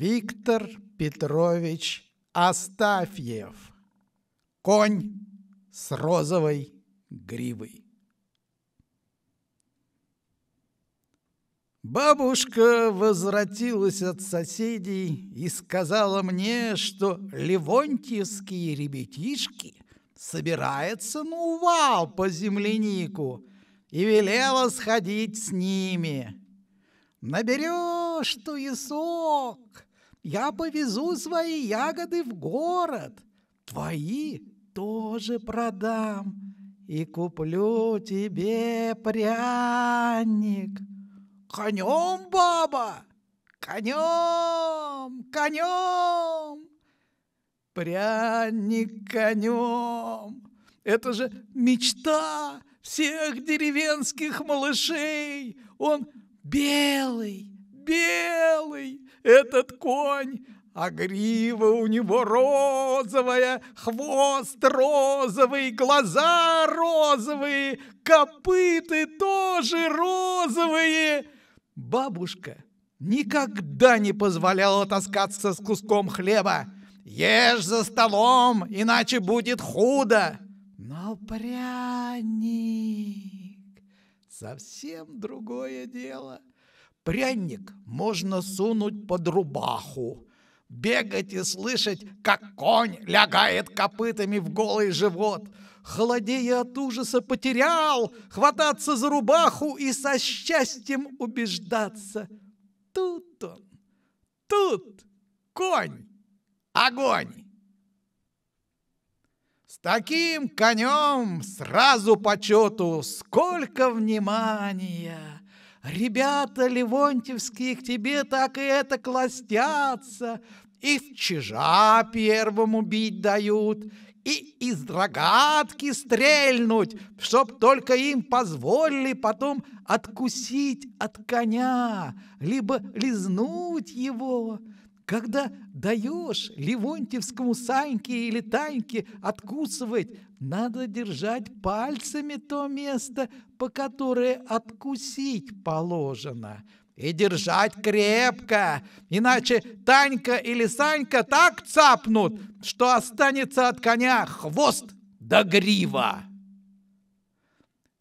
Виктор Петрович Астафьев. Конь с розовой гривой. Бабушка возвратилась от соседей и сказала мне, что левонтьевские ребятишки собираются на увал по землянику и велела сходить с ними. «Наберешь туесок!» Я повезу свои ягоды в город. Твои тоже продам и куплю тебе пряник. Конем, баба! Конем! Конем! Пряник конем! Это же мечта всех деревенских малышей! Он белый, белый, этот конь, а грива у него розовая, хвост розовый, глаза розовые, копыты тоже розовые. Бабушка никогда не позволяла таскаться с куском хлеба. Ешь за столом, иначе будет худо. Но пряник совсем другое дело — Пряник можно сунуть под рубаху, бегать и слышать, как конь лягает копытами в голый живот, холодея от ужаса потерял, хвататься за рубаху и со счастьем убеждаться. Тут он, тут конь, огонь. С таким конем сразу почету сколько внимания! Ребята Левонтьевские к тебе так и это кластятся, и в чижа первому бить дают, и из рогатки стрельнуть, чтоб только им позволили потом откусить от коня, либо лизнуть его. Когда даешь Левонтьевскому Саньке или Таньке откусывать, надо держать пальцами то место, по которое откусить положено. И держать крепко, иначе Танька или Санька так цапнут, что останется от коня хвост до грива.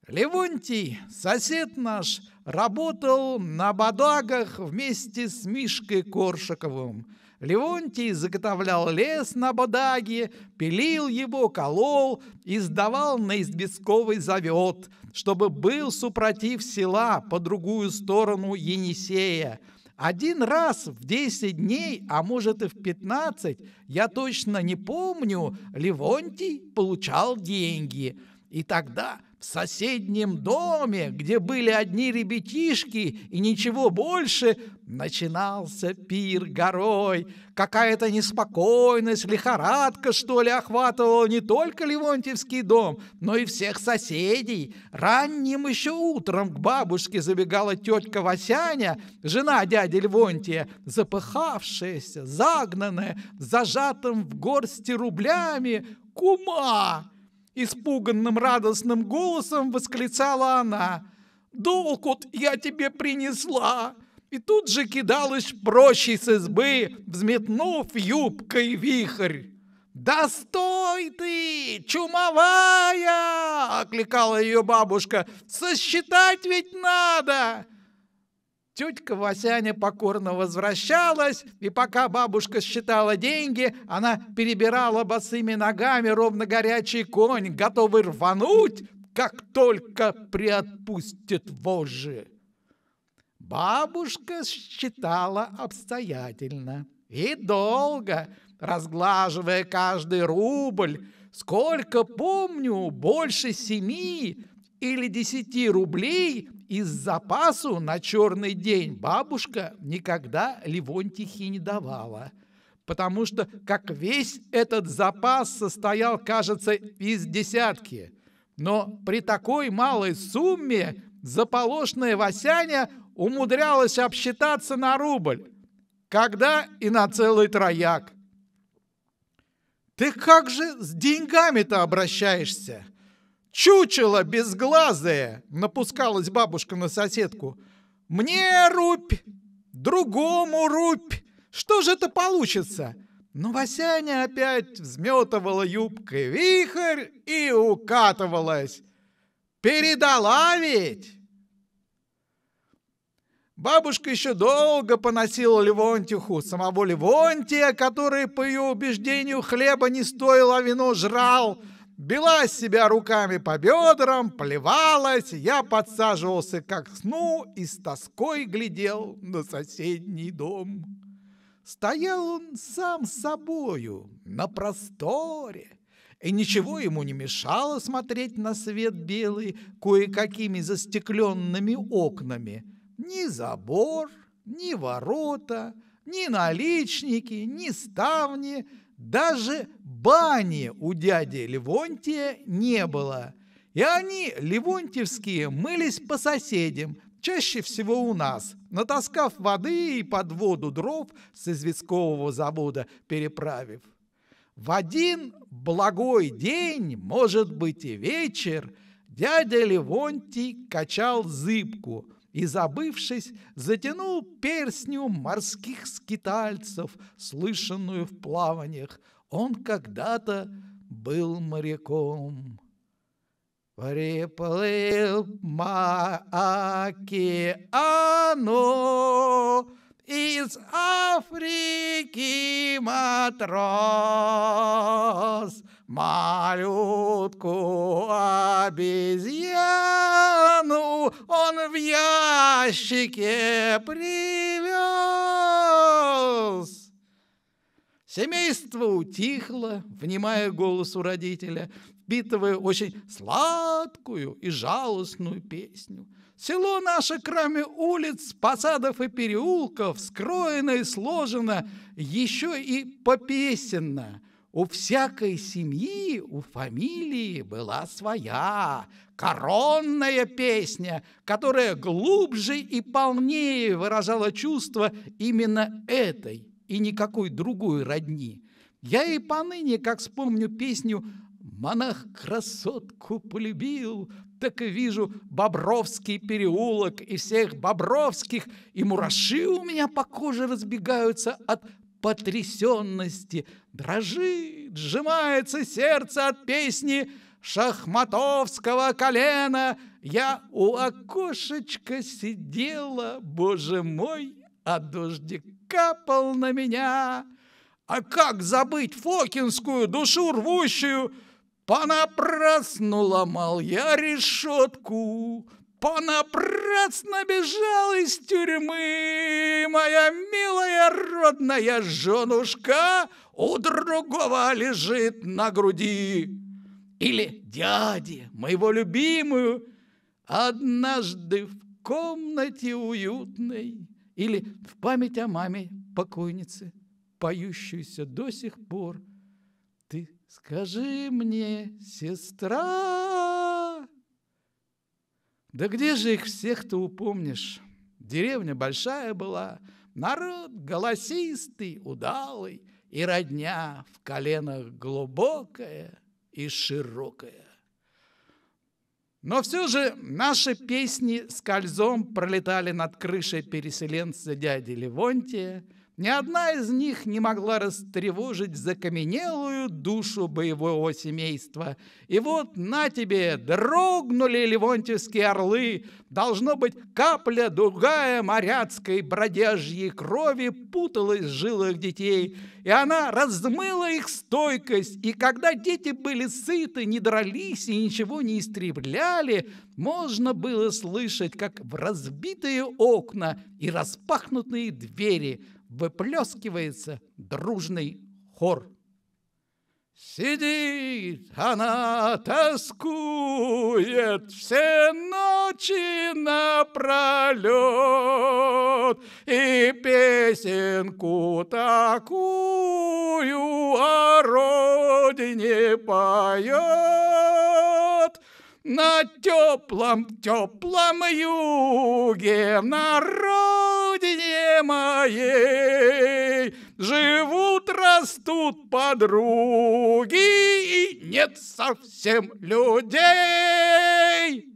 Левонтий, сосед наш, работал на бадагах вместе с Мишкой Коршаковым – Левонтий заготовлял лес на бодаге, пилил его, колол и сдавал на избесковый завет, чтобы был супротив села по другую сторону Енисея. Один раз в 10 дней, а может и в 15, я точно не помню, Левонтий получал деньги. И тогда в соседнем доме, где были одни ребятишки и ничего больше, Начинался пир горой. Какая-то неспокойность, лихорадка, что ли, охватывала не только Левонтьевский дом, но и всех соседей. Ранним еще утром к бабушке забегала тетка Васяня, жена дяди Левонтия, запыхавшаяся, загнанная, зажатым в горсти рублями. «Кума!» Испуганным радостным голосом восклицала она. «Долг вот я тебе принесла!» и тут же кидалась прочь из избы, взметнув юбкой вихрь. «Да стой ты, чумовая!» — окликала ее бабушка. «Сосчитать ведь надо!» Тетка Васяня покорно возвращалась, и пока бабушка считала деньги, она перебирала босыми ногами ровно горячий конь, готовый рвануть, как только приотпустит вожжи. Бабушка считала обстоятельно и долго, разглаживая каждый рубль. Сколько помню, больше семи или десяти рублей из запасу на черный день бабушка никогда Левонтихе не давала. Потому что как весь этот запас состоял, кажется, из десятки. Но при такой малой сумме заполошная Васяня – умудрялась обсчитаться на рубль, когда и на целый трояк. Ты как же с деньгами-то обращаешься? Чучело безглазое, напускалась бабушка на соседку. Мне рубь, другому рубь. Что же это получится? Но Васяня опять взметывала юбкой вихрь и укатывалась. Передала ведь! Бабушка еще долго поносила Левонтиху, самого Левонтия, который, по ее убеждению, хлеба не стоил, а вино жрал. Била себя руками по бедрам, плевалась, я подсаживался как сну и с тоской глядел на соседний дом. Стоял он сам собою на просторе, и ничего ему не мешало смотреть на свет белый кое-какими застекленными окнами – ни забор, ни ворота, ни наличники, ни ставни, даже бани у дяди Левонтия не было. И они, левонтьевские, мылись по соседям, чаще всего у нас, натаскав воды и под воду дров с известкового завода переправив. В один благой день, может быть и вечер, дядя Левонтий качал зыбку – и, забывшись, затянул перстню морских скитальцев, слышанную в плаваниях. Он когда-то был моряком. Приплыл ма океану из Африки матрос — Малютку обезьяну он в ящике привез. Семейство утихло, внимая голосу родителя, впитывая очень сладкую и жалостную песню. Село наше, кроме улиц, посадов и переулков, скроено и сложено, еще и попесенно. У всякой семьи, у фамилии была своя коронная песня, которая глубже и полнее выражала чувства именно этой и никакой другой родни. Я и поныне, как вспомню песню Монах красотку полюбил, так и вижу Бобровский переулок и всех Бобровских, и мураши у меня по коже разбегаются от потрясенности. Дрожит, сжимается сердце от песни шахматовского колена. Я у окошечка сидела, боже мой, а дождик капал на меня. А как забыть фокинскую душу рвущую? Понапрасну ломал я решетку понапрасно бежал из тюрьмы. Моя милая родная женушка у другого лежит на груди. Или дяди, моего любимую, однажды в комнате уютной. Или в память о маме покойнице, поющуюся до сих пор. Ты скажи мне, сестра, да где же их всех-то упомнишь? Деревня большая была, народ голосистый, удалый, и родня в коленах глубокая и широкая. Но все же наши песни скользом пролетали над крышей переселенца дяди Левонтия, ни одна из них не могла растревожить закаменелую душу боевого семейства. И вот, на тебе, дрогнули ливонтьевские орлы. Должно быть, капля дугая моряцкой бродяжьей крови путалась в жилах детей, и она размыла их стойкость. И когда дети были сыты, не дрались и ничего не истребляли, можно было слышать, как в разбитые окна и распахнутые двери – выплескивается дружный хор. Сидит она, тоскует все ночи напролет, И песенку такую о родине поет. На теплом, теплом юге, на родине моей Живут, растут подруги, и нет совсем людей.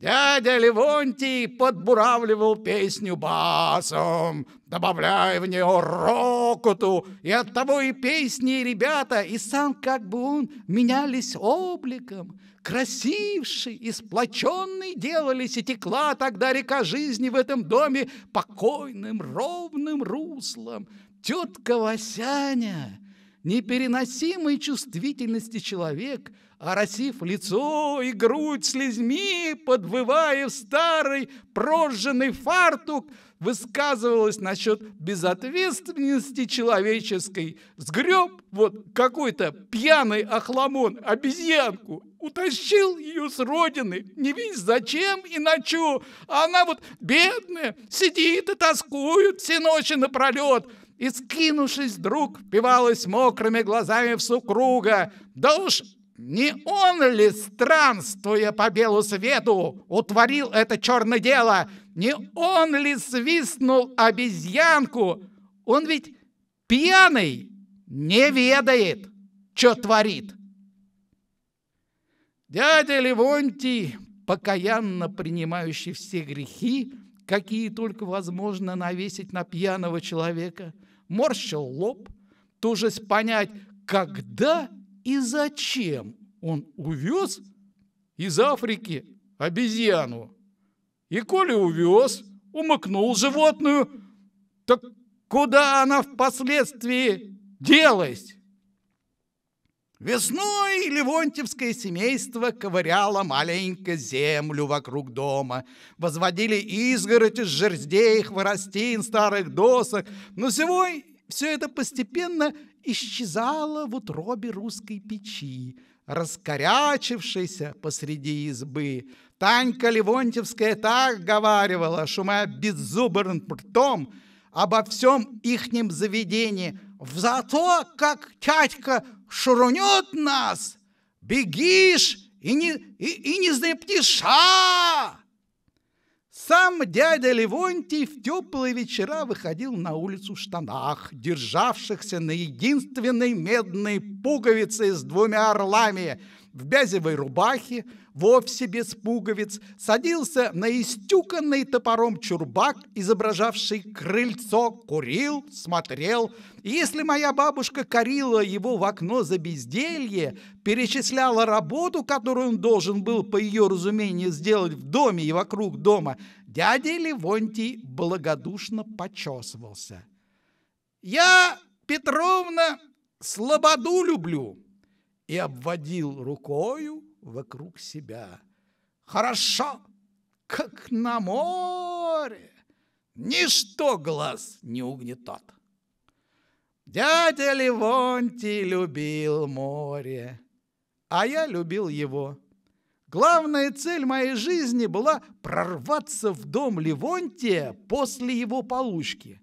Дядя Левонтий подбуравливал песню басом, добавляя в нее рокоту, и от того и песни, и ребята, и сам как бы он менялись обликом. Красивший и сплоченный делались, и текла тогда река жизни в этом доме покойным, ровным руслом. Тетка Васяня, непереносимой чувствительности человек — оросив лицо и грудь слезьми, подвывая в старый прожженный фартук, высказывалась насчет безответственности человеческой. Сгреб вот какой-то пьяный охламон обезьянку, утащил ее с родины, не весь зачем и на чё. А она вот бедная, сидит и тоскует все ночи напролет и, скинувшись вдруг, впивалась мокрыми глазами в супруга. «Да уж не он ли, странствуя по белу свету, утворил это черное дело? Не он ли свистнул обезьянку? Он ведь пьяный, не ведает, что творит. Дядя Левонтий, покаянно принимающий все грехи, какие только возможно навесить на пьяного человека, морщил лоб, тужась понять, когда и зачем он увез из Африки обезьяну. И коли увез, умыкнул животную, так куда она впоследствии делась? Весной Левонтьевское семейство ковыряло маленько землю вокруг дома. Возводили изгородь из жердей, хворостин, старых досок. Но всего все это постепенно – исчезала в утробе русской печи, раскорячившейся посреди избы. Танька Левонтьевская так говаривала, шумая беззубым ртом, обо всем ихнем заведении. Зато, как тятька шурунет нас, бегишь и не, и, и не запнеша! Сам дядя Левонтий в теплые вечера выходил на улицу в штанах, державшихся на единственной медной пуговице с двумя орлами, в бязевой рубахе, вовсе без пуговиц, садился на истюканный топором чурбак, изображавший крыльцо, курил, смотрел. И если моя бабушка корила его в окно за безделье, перечисляла работу, которую он должен был, по ее разумению, сделать в доме и вокруг дома – Дядя Левонтий благодушно почесывался. «Я, Петровна, слободу люблю!» и обводил рукою вокруг себя. «Хорошо, как на море! Ничто глаз не угнетет!» Дядя Левонтий любил море, а я любил его – Главная цель моей жизни была прорваться в дом Левонтия после его получки,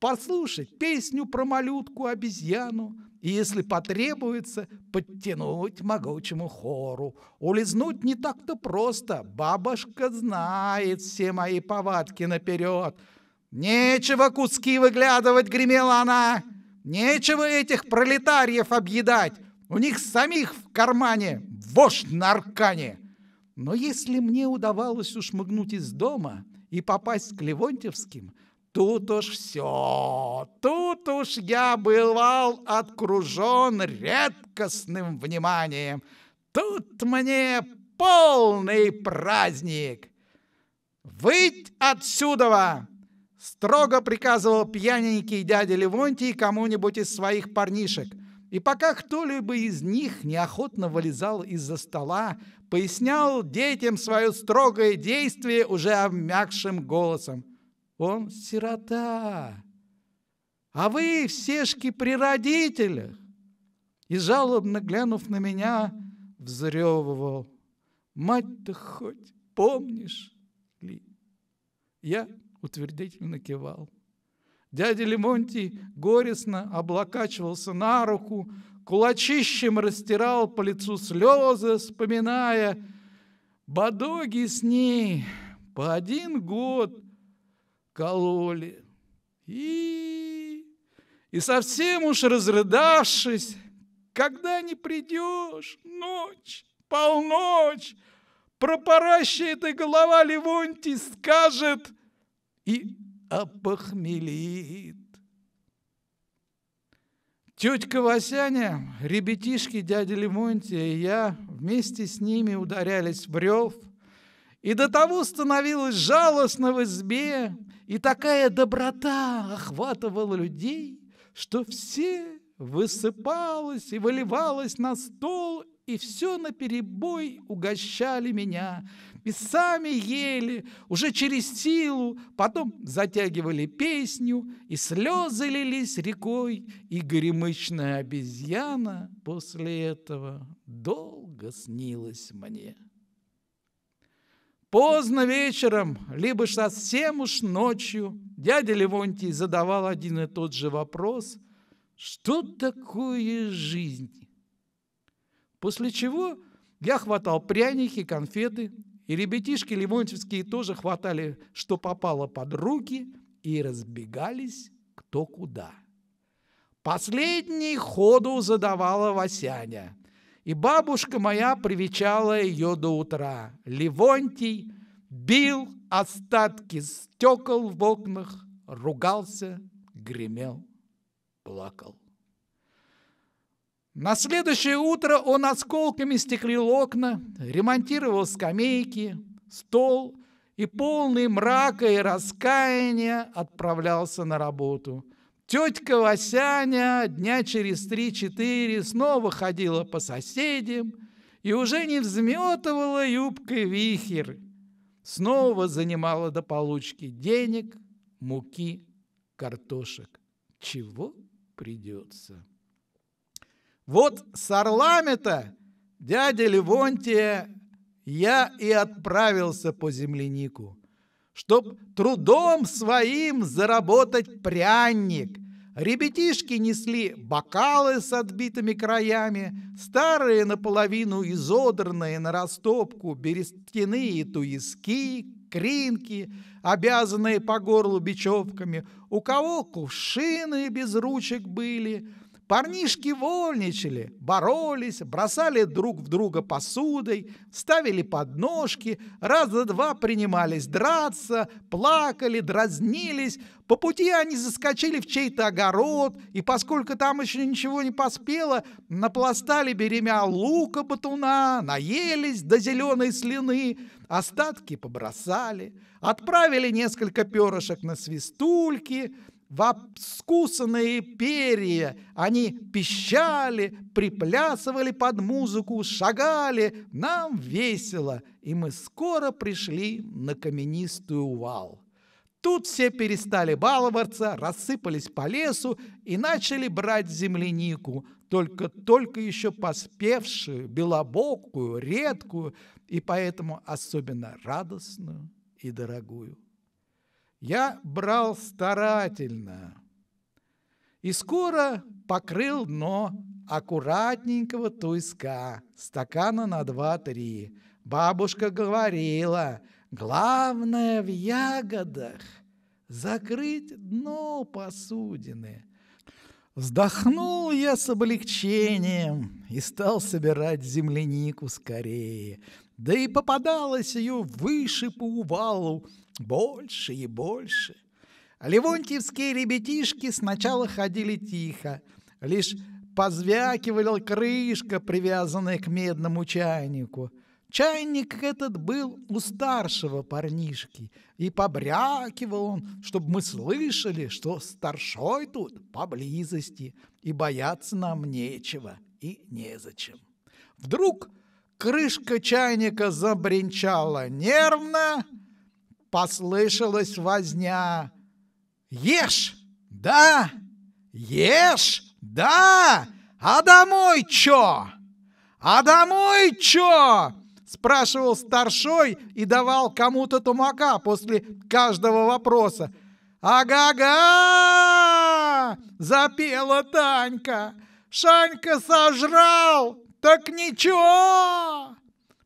послушать песню про малютку-обезьяну и, если потребуется, подтянуть могучему хору. Улизнуть не так-то просто, бабушка знает все мои повадки наперед. «Нечего куски выглядывать!» — гремела она. «Нечего этих пролетариев объедать! У них самих в кармане вождь на Аркане. Но если мне удавалось ушмыгнуть из дома и попасть к Левонтьевским, тут уж все, тут уж я бывал окружен редкостным вниманием. Тут мне полный праздник. «Выть отсюда!» — строго приказывал пьяненький дядя Левонтий кому-нибудь из своих парнишек. И пока кто-либо из них неохотно вылезал из-за стола, пояснял детям свое строгое действие уже обмякшим голосом. Он сирота, а вы всешки при родителях. И жалобно глянув на меня, взрёвывал. Мать-то хоть помнишь ли? Я утвердительно кивал. Дядя Лемонтий горестно облокачивался на руку, кулачищем растирал по лицу слезы, вспоминая «Бодоги с ней по один год кололи». И, и совсем уж разрыдавшись, когда не придешь, ночь, полночь, пропаращая эта голова Левонти скажет, и опохмелит. Тетка Васяня, ребятишки дяди Лимонтия, и я вместе с ними ударялись в брев, и до того становилось жалостно в избе, и такая доброта охватывала людей, что все высыпалось и выливалось на стол, и все на перебой угощали меня – и сами ели, уже через силу, потом затягивали песню, и слезы лились рекой, и горемычная обезьяна после этого долго снилась мне. Поздно вечером, либо совсем уж ночью, дядя Левонтий задавал один и тот же вопрос, что такое жизнь? После чего я хватал пряники, конфеты и ребятишки лимончевские тоже хватали, что попало под руки, и разбегались кто куда. Последний ходу задавала Васяня. И бабушка моя привечала ее до утра. Левонтий бил остатки стекол в окнах, ругался, гремел, плакал. На следующее утро он осколками стеклил окна, ремонтировал скамейки, стол и полный мрака и раскаяния отправлялся на работу. Тетка Васяня дня через три-четыре снова ходила по соседям и уже не взметывала юбкой вихрь. Снова занимала до получки денег, муки, картошек. Чего придется? Вот с орлами-то, дядя Левонтия, я и отправился по землянику, чтоб трудом своим заработать пряник. Ребятишки несли бокалы с отбитыми краями, старые наполовину изодранные на растопку берестяные туиски, кринки, обязанные по горлу бечевками, у кого кувшины без ручек были — Парнишки вольничали, боролись, бросали друг в друга посудой, ставили подножки, раз за два принимались драться, плакали, дразнились. По пути они заскочили в чей-то огород, и поскольку там еще ничего не поспело, напластали беремя лука батуна, наелись до зеленой слюны, остатки побросали, отправили несколько перышек на свистульки — воскусанные перья. Они пищали, приплясывали под музыку, шагали. Нам весело, и мы скоро пришли на каменистую увал. Тут все перестали баловаться, рассыпались по лесу и начали брать землянику, только-только еще поспевшую, белобокую, редкую и поэтому особенно радостную и дорогую я брал старательно и скоро покрыл дно аккуратненького туйска, стакана на два-три. Бабушка говорила, главное в ягодах закрыть дно посудины. Вздохнул я с облегчением и стал собирать землянику скорее. Да и попадалась ее выше по увалу, больше и больше. Левонтьевские ребятишки сначала ходили тихо, лишь позвякивала крышка, привязанная к медному чайнику. Чайник этот был у старшего парнишки, и побрякивал он, чтобы мы слышали, что старшой тут поблизости, и бояться нам нечего и незачем. Вдруг крышка чайника забринчала нервно, послышалась возня. «Ешь! Да! Ешь! Да! А домой чё? А домой чё?» Спрашивал старшой и давал кому-то тумака после каждого вопроса. «Ага-га!» – запела Танька. «Шанька сожрал, так ничего!»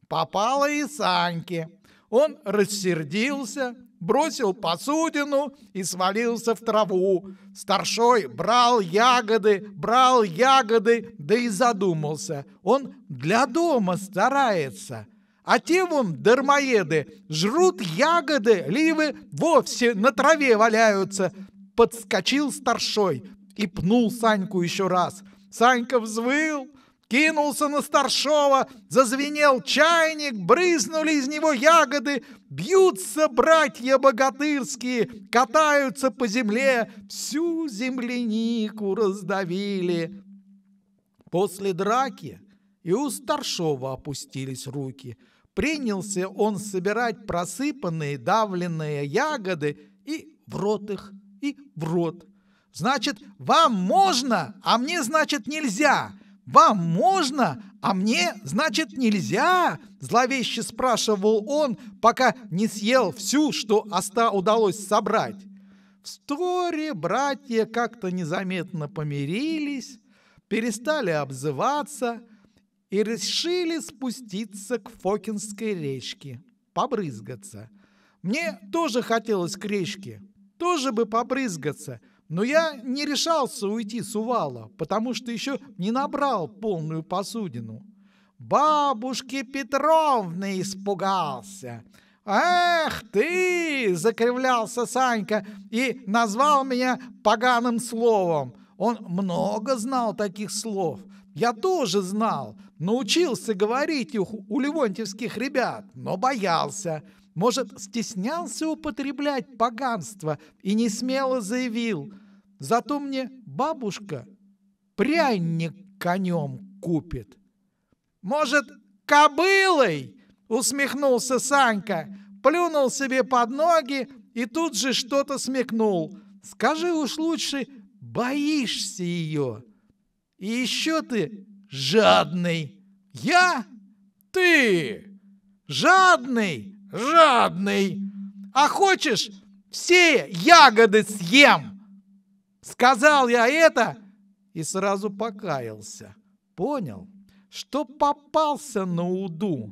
Попала и Саньке. Он рассердился, бросил посудину и свалился в траву. Старшой брал ягоды, брал ягоды, да и задумался. Он для дома старается. А те вон дармоеды жрут ягоды, ливы вовсе на траве валяются. Подскочил старшой и пнул Саньку еще раз. Санька взвыл, кинулся на старшова, зазвенел чайник, брызнули из него ягоды, бьются братья богатырские, катаются по земле, всю землянику раздавили. После драки и у старшова опустились руки. Принялся он собирать просыпанные давленные ягоды и в рот их, и в рот. Значит, вам можно, а мне, значит, нельзя. «Вам можно, а мне, значит, нельзя?» Зловеще спрашивал он, пока не съел всю, что оста удалось собрать. Вскоре братья как-то незаметно помирились, перестали обзываться и решили спуститься к Фокинской речке, побрызгаться. Мне тоже хотелось к речке, тоже бы побрызгаться – но я не решался уйти с увала, потому что еще не набрал полную посудину. Бабушки Петровны испугался. «Эх ты!» – закривлялся Санька и назвал меня поганым словом. Он много знал таких слов. Я тоже знал, научился говорить их у левонтьевских ребят, но боялся. Может, стеснялся употреблять поганство и не смело заявил – Зато мне бабушка пряник конем купит. Может, кобылой? Усмехнулся Санька, плюнул себе под ноги и тут же что-то смекнул. Скажи уж лучше, боишься ее. И еще ты жадный. Я? Ты? Жадный? Жадный. А хочешь, все ягоды съем? Сказал я это и сразу покаялся. Понял, что попался на уду.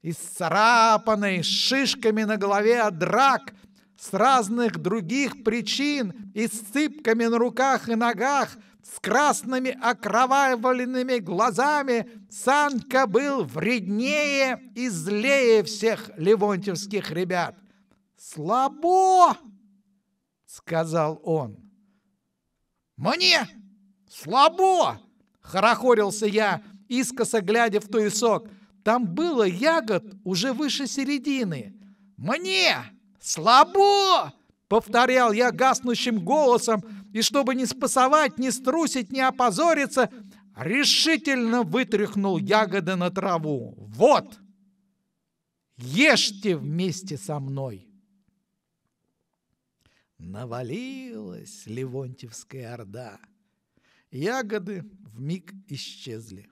Исцарапанный, с шишками на голове от драк, с разных других причин и с цыпками на руках и ногах, с красными окровавленными глазами, Санка был вреднее и злее всех Левонтьевских ребят. «Слабо!» — сказал он. «Мне! Слабо!» — хорохорился я, искоса глядя в туесок. Там было ягод уже выше середины. «Мне! Слабо!» — повторял я гаснущим голосом, и чтобы не спасовать, не струсить, не опозориться, решительно вытряхнул ягоды на траву. «Вот! Ешьте вместе со мной!» Навалилась Левонтьевская орда. Ягоды в миг исчезли.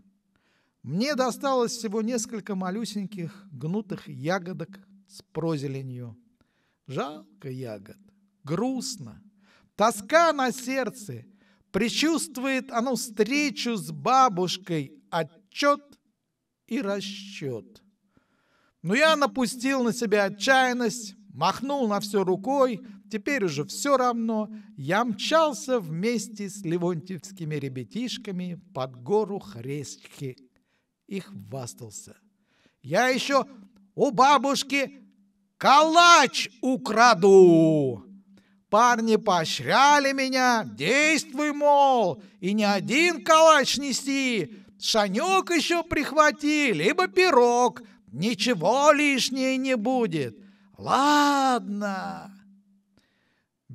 Мне досталось всего несколько малюсеньких гнутых ягодок с прозеленью. Жалко ягод, грустно. Тоска на сердце. Причувствует оно встречу с бабушкой, отчет и расчет. Но я напустил на себя отчаянность, махнул на все рукой, Теперь уже все равно. Я мчался вместе с левонтьевскими ребятишками под гору Хрестки и хвастался. Я еще у бабушки калач украду. Парни поощряли меня, действуй, мол, и не один калач нести, шанек еще прихвати, либо пирог, ничего лишнее не будет. Ладно.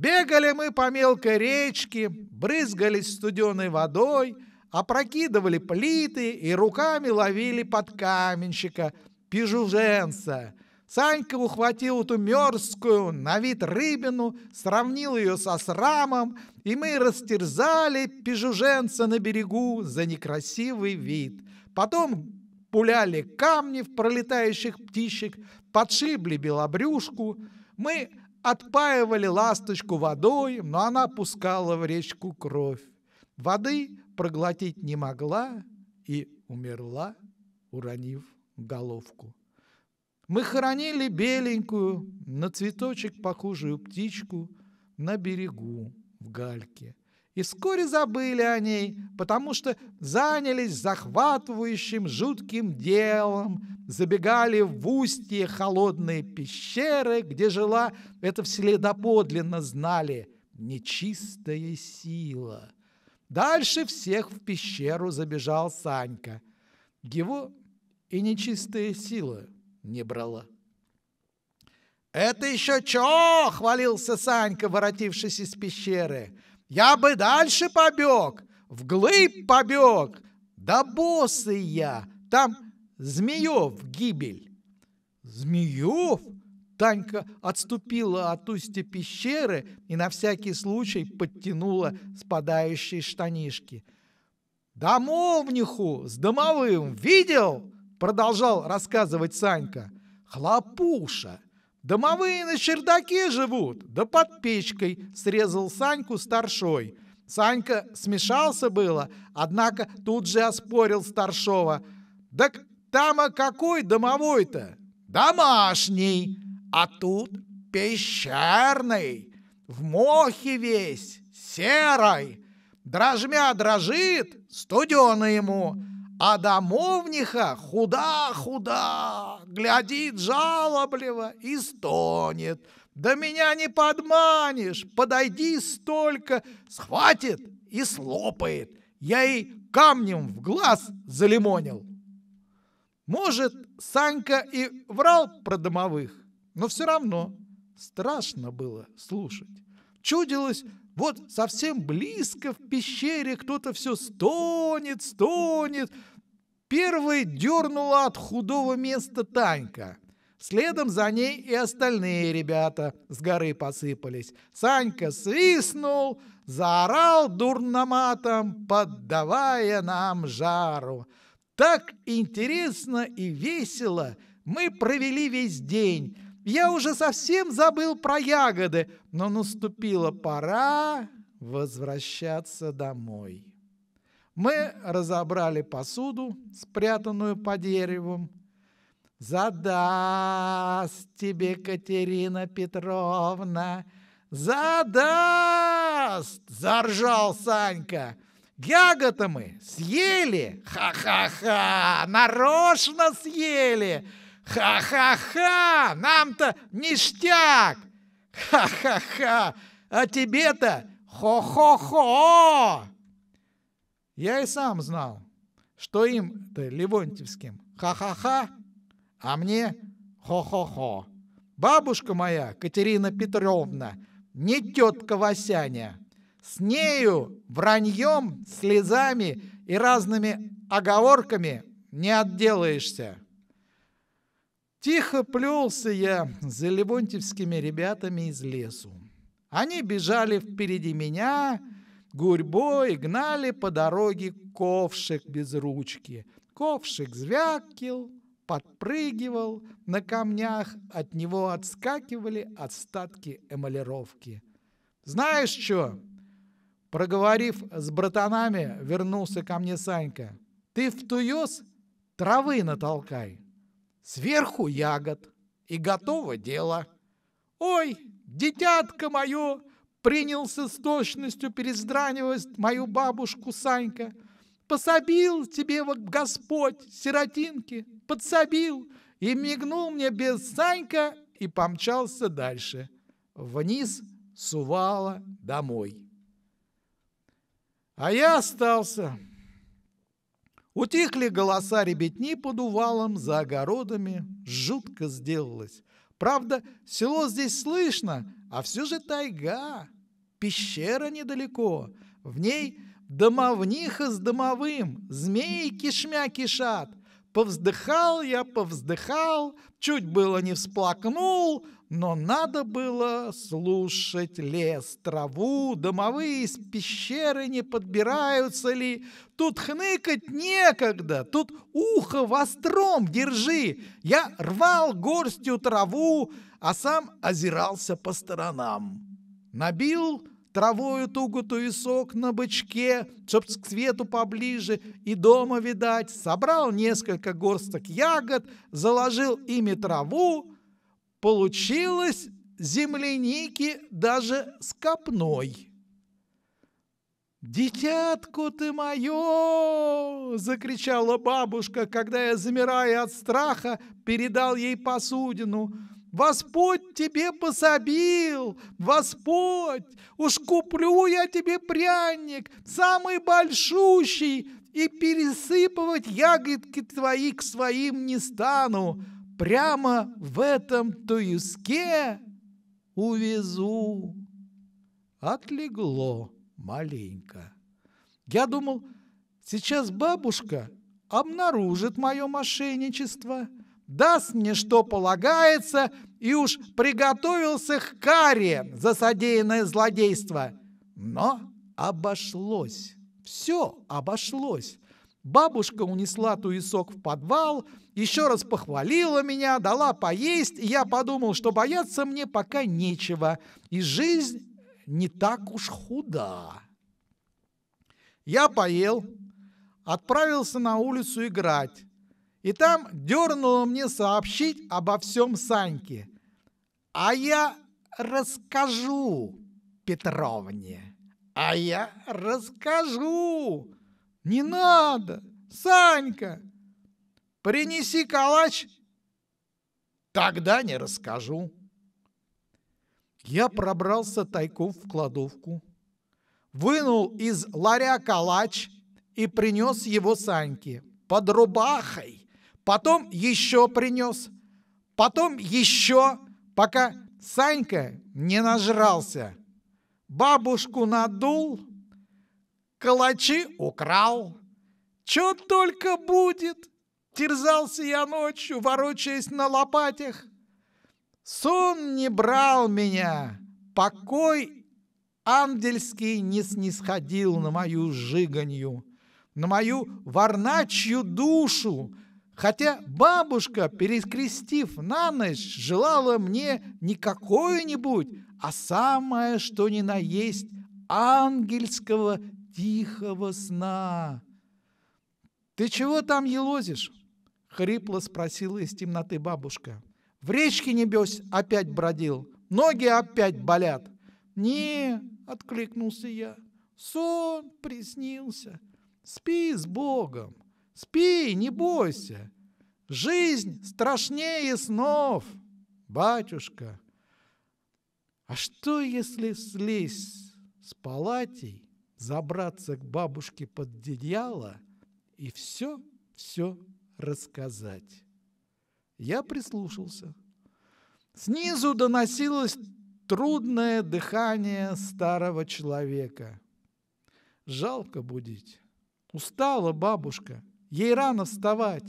Бегали мы по мелкой речке, брызгались студеной водой, опрокидывали плиты и руками ловили под каменщика, пижуженца. Санька ухватил эту мерзкую, на вид рыбину, сравнил ее со срамом, и мы растерзали пижуженца на берегу за некрасивый вид. Потом пуляли камни в пролетающих птичек, подшибли белобрюшку. Мы Отпаивали ласточку водой, но она пускала в речку кровь. Воды проглотить не могла и умерла, уронив головку. Мы хоронили беленькую, на цветочек похожую птичку на берегу в гальке и вскоре забыли о ней, потому что занялись захватывающим жутким делом, забегали в устье холодные пещеры, где жила, это все знали, нечистая сила. Дальше всех в пещеру забежал Санька. Его и нечистая сила не брала. «Это еще чё?» — хвалился Санька, воротившись из пещеры — я бы дальше побег, вглыбь побег, да босый я, там Змеев гибель. Змеев? Танька отступила от устья пещеры и на всякий случай подтянула спадающие штанишки. «Домовниху с домовым видел?» — продолжал рассказывать Санька. «Хлопуша! Домовые на чердаке живут, да под печкой, срезал Саньку старшой. Санька смешался было, однако тут же оспорил старшова. Так там а какой домовой-то? Домашний, а тут пещерный, в мохе весь, серой. Дрожмя дрожит, студено ему, а домовниха худа-худа, глядит жалобливо и стонет. Да меня не подманишь, подойди столько, схватит и слопает. Я ей камнем в глаз залимонил. Может, Санька и врал про домовых, но все равно страшно было слушать. Чудилось, вот совсем близко в пещере кто-то все стонет, стонет, Первой дернула от худого места Танька. Следом за ней и остальные ребята с горы посыпались. Санька свистнул, заорал дурноматом, поддавая нам жару. Так интересно и весело мы провели весь день. Я уже совсем забыл про ягоды, но наступила пора возвращаться домой. Мы разобрали посуду, спрятанную по деревом. «Задаст тебе, Катерина Петровна, задаст!» – заржал Санька. «Ягода мы съели! Ха-ха-ха! Нарочно съели! Ха-ха-ха! Нам-то ништяк! Ха-ха-ха! А тебе-то хо-хо-хо!» Я и сам знал, что им-то, Левонтьевским, ха-ха-ха, а мне хо-хо-хо. Бабушка моя, Катерина Петровна, не тетка Васяня. С нею враньем, слезами и разными оговорками не отделаешься. Тихо плелся я за левонтьевскими ребятами из лесу. Они бежали впереди меня, Гурьбой гнали по дороге ковшик без ручки. Ковшик звякил, подпрыгивал на камнях, от него отскакивали остатки эмалировки. «Знаешь что?» Проговорив с братанами, вернулся ко мне Санька. «Ты в туёс травы натолкай, сверху ягод, и готово дело. Ой, детятка мое!» принялся с точностью перездранивать мою бабушку Санька. Пособил тебе вот Господь, сиротинки, подсобил, и мигнул мне без Санька и помчался дальше, вниз с увала домой. А я остался. Утихли голоса ребятни под увалом, за огородами. Жутко сделалось. Правда, село здесь слышно, а все же тайга, пещера недалеко. В ней домовниха с домовым, змеи кишмя кишат. Повздыхал я, повздыхал, чуть было не всплакнул, но надо было слушать лес, траву, домовые из пещеры не подбираются ли. Тут хныкать некогда, тут ухо востром держи. Я рвал горстью траву, а сам озирался по сторонам. Набил травою тугутую и сок на бычке, чтоб к свету поближе и дома видать, собрал несколько горсток ягод, заложил ими траву, получилось земляники даже с копной. «Детятку ты мое!» — закричала бабушка, когда я, замирая от страха, передал ей посудину — Господь тебе пособил, Господь, уж куплю я тебе пряник, самый большущий, и пересыпывать ягодки твои к своим не стану. Прямо в этом туюске увезу. Отлегло маленько. Я думал, сейчас бабушка обнаружит мое мошенничество – даст мне что полагается, и уж приготовился к каре за содеянное злодейство. Но обошлось. Все обошлось. Бабушка унесла туесок в подвал, еще раз похвалила меня, дала поесть, и я подумал, что бояться мне пока нечего, и жизнь не так уж худа. Я поел, отправился на улицу играть. И там дернуло мне сообщить обо всем Саньке. А я расскажу Петровне. А я расскажу. Не надо, Санька. Принеси калач. Тогда не расскажу. Я пробрался тайком в кладовку, вынул из ларя калач и принес его Саньке под рубахой потом еще принес, потом еще, пока Санька не нажрался. Бабушку надул, калачи украл. Че только будет, терзался я ночью, ворочаясь на лопатях. Сон не брал меня, покой ангельский не снисходил на мою жиганью, на мою варначью душу, Хотя бабушка, перескрестив на ночь, желала мне не какое-нибудь, а самое, что ни на есть, ангельского тихого сна. «Ты чего там елозишь?» — хрипло спросила из темноты бабушка. «В речке, небось, опять бродил, ноги опять болят». «Не», — откликнулся я, — «сон приснился. Спи с Богом». Спи, не бойся. Жизнь страшнее снов, батюшка. А что, если слезть с палатей, забраться к бабушке под одеяло и все, все рассказать? Я прислушался. Снизу доносилось трудное дыхание старого человека. Жалко будить. Устала бабушка – ей рано вставать.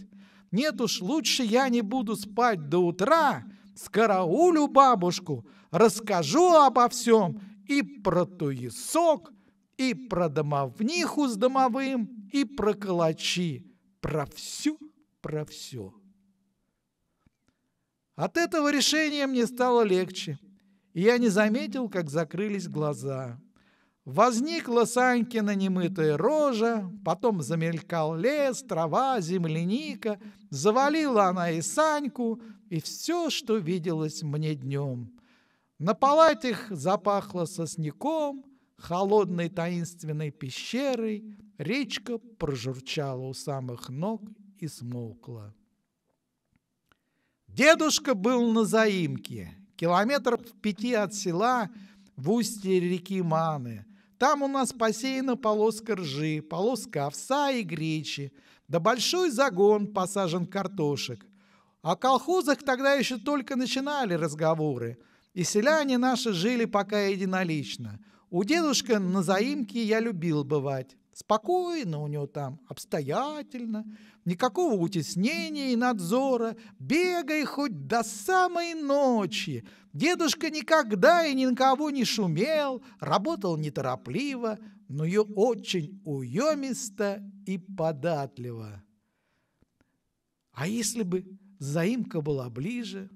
Нет уж, лучше я не буду спать до утра, скараулю бабушку, расскажу обо всем и про туесок, и про домовниху с домовым, и про калачи, про все, про все. От этого решения мне стало легче, и я не заметил, как закрылись глаза. Возникла Санькина немытая рожа, потом замелькал лес, трава, земляника, завалила она и Саньку, и все, что виделось мне днем. На палатях запахло сосняком, холодной таинственной пещерой, речка прожурчала у самых ног и смолкла. Дедушка был на заимке, километр в пяти от села, в устье реки Маны – там у нас посеяна полоска ржи, полоска овса и гречи, да большой загон посажен картошек. О колхозах тогда еще только начинали разговоры, и селяне наши жили пока единолично. У дедушка на заимке я любил бывать. Спокойно у него там, обстоятельно, никакого утеснения и надзора. Бегай хоть до самой ночи. Дедушка никогда и ни на кого не шумел, работал неторопливо, но ее очень уемисто и податливо. А если бы заимка была ближе,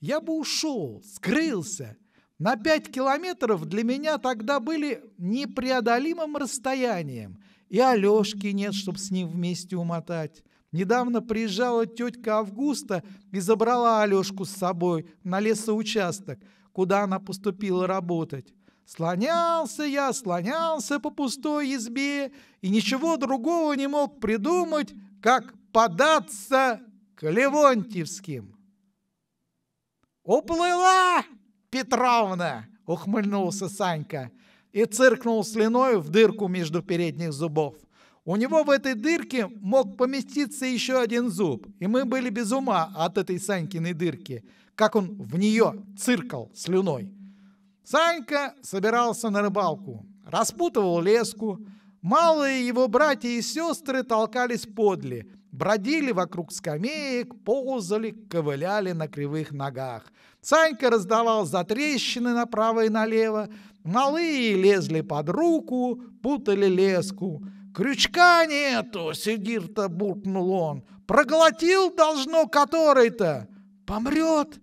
я бы ушел, скрылся, на 5 километров для меня тогда были непреодолимым расстоянием. И Алешки нет, чтобы с ним вместе умотать. Недавно приезжала тетка Августа и забрала Алешку с собой на лесоучасток, куда она поступила работать. Слонялся я, слонялся по пустой избе и ничего другого не мог придумать, как податься к Левонтьевским. «Уплыла!» Петровна!» — ухмыльнулся Санька и циркнул слюной в дырку между передних зубов. У него в этой дырке мог поместиться еще один зуб, и мы были без ума от этой Санькиной дырки, как он в нее циркал слюной. Санька собирался на рыбалку, распутывал леску. Малые его братья и сестры толкались подле — Бродили вокруг скамеек, ползали, ковыляли на кривых ногах. Санька раздавал затрещины направо и налево. Малые лезли под руку, путали леску. «Крючка нету!» — Сигир-то буркнул он. «Проглотил должно который-то! Помрет!»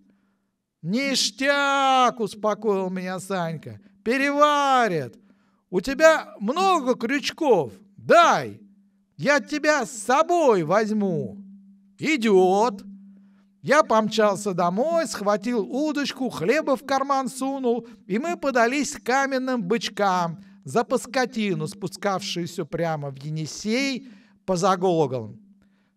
«Ништяк!» — успокоил меня Санька. «Переварят! У тебя много крючков! Дай!» Я тебя с собой возьму!» «Идиот!» Я помчался домой, схватил удочку, хлеба в карман сунул, и мы подались к каменным бычкам за паскотину, спускавшуюся прямо в Енисей по загоголам.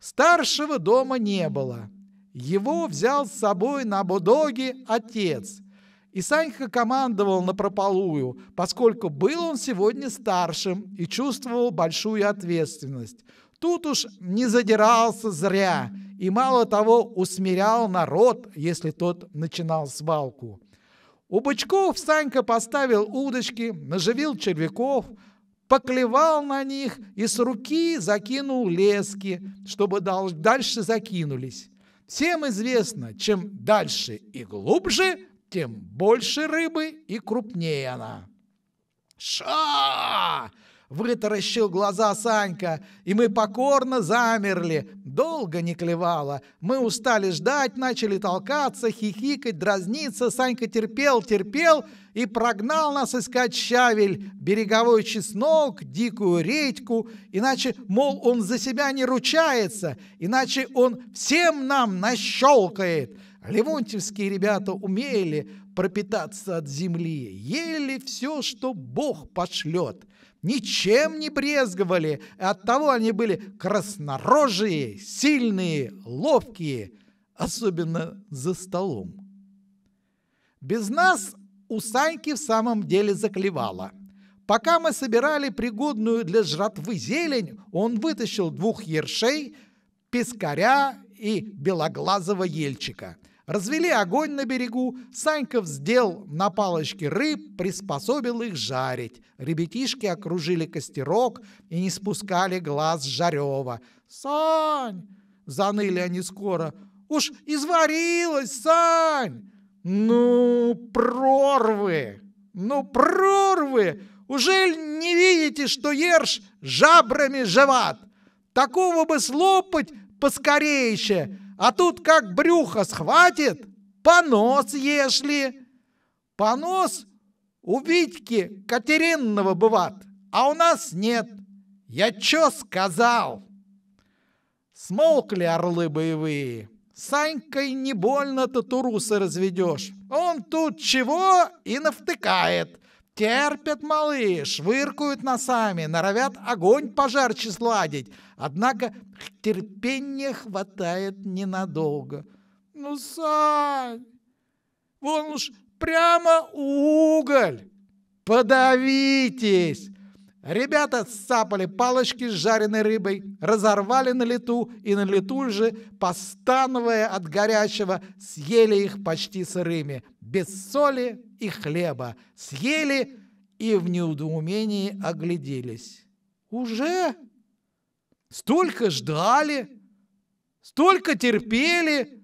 Старшего дома не было. Его взял с собой на будоге отец – и Санька командовал на прополую, поскольку был он сегодня старшим и чувствовал большую ответственность. Тут уж не задирался зря и, мало того, усмирял народ, если тот начинал свалку. У бычков Санька поставил удочки, наживил червяков, поклевал на них и с руки закинул лески, чтобы дальше закинулись. Всем известно, чем дальше и глубже – тем больше рыбы и крупнее она. «Ша!» — вытаращил глаза Санька, и мы покорно замерли. Долго не клевало. Мы устали ждать, начали толкаться, хихикать, дразниться. Санька терпел, терпел и прогнал нас искать щавель, береговой чеснок, дикую редьку. Иначе, мол, он за себя не ручается, иначе он всем нам нащелкает. Левонтьевские ребята умели пропитаться от земли, ели все, что Бог пошлет. Ничем не брезговали, и оттого они были краснорожие, сильные, ловкие, особенно за столом. Без нас у Саньки в самом деле заклевало. Пока мы собирали пригодную для жратвы зелень, он вытащил двух ершей, пескаря и белоглазого ельчика – Развели огонь на берегу, Саньков сделал на палочке рыб, приспособил их жарить. Ребятишки окружили костерок и не спускали глаз Жарева. «Сань!» — заныли они скоро. «Уж изварилась, Сань!» «Ну, прорвы! Ну, прорвы! Уже не видите, что ерш жабрами жеват? Такого бы слопать поскорейше!» А тут как брюхо схватит, понос ешь ли. Понос у Витьки Катеринного бывает, а у нас нет. Я чё сказал? Смолкли орлы боевые. Санькой не больно-то турусы разведешь. Он тут чего и навтыкает. Терпят, малыш, выркуют носами, норовят огонь пожарче сладить. Однако терпения хватает ненадолго. Ну, Сань, вон уж прямо уголь. Подавитесь. Ребята сцапали палочки с жареной рыбой, разорвали на лету и на лету же, постановая от горячего, съели их почти сырыми, без соли и хлеба. Съели и в неудоумении огляделись. «Уже? Столько ждали, столько терпели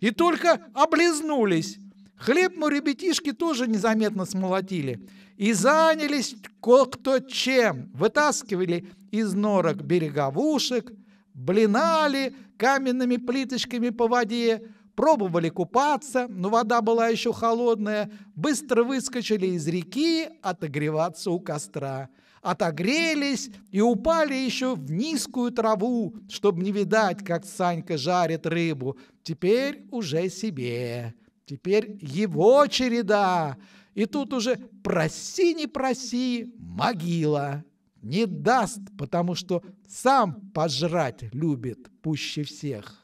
и только облизнулись!» Хлеб мы ребятишки тоже незаметно смолотили – и занялись кто чем, вытаскивали из норок береговушек, блинали каменными плиточками по воде, пробовали купаться, но вода была еще холодная, быстро выскочили из реки отогреваться у костра. Отогрелись и упали еще в низкую траву, чтобы не видать, как Санька жарит рыбу. Теперь уже себе. Теперь его череда. И тут уже проси, не проси, могила. Не даст, потому что сам пожрать любит пуще всех.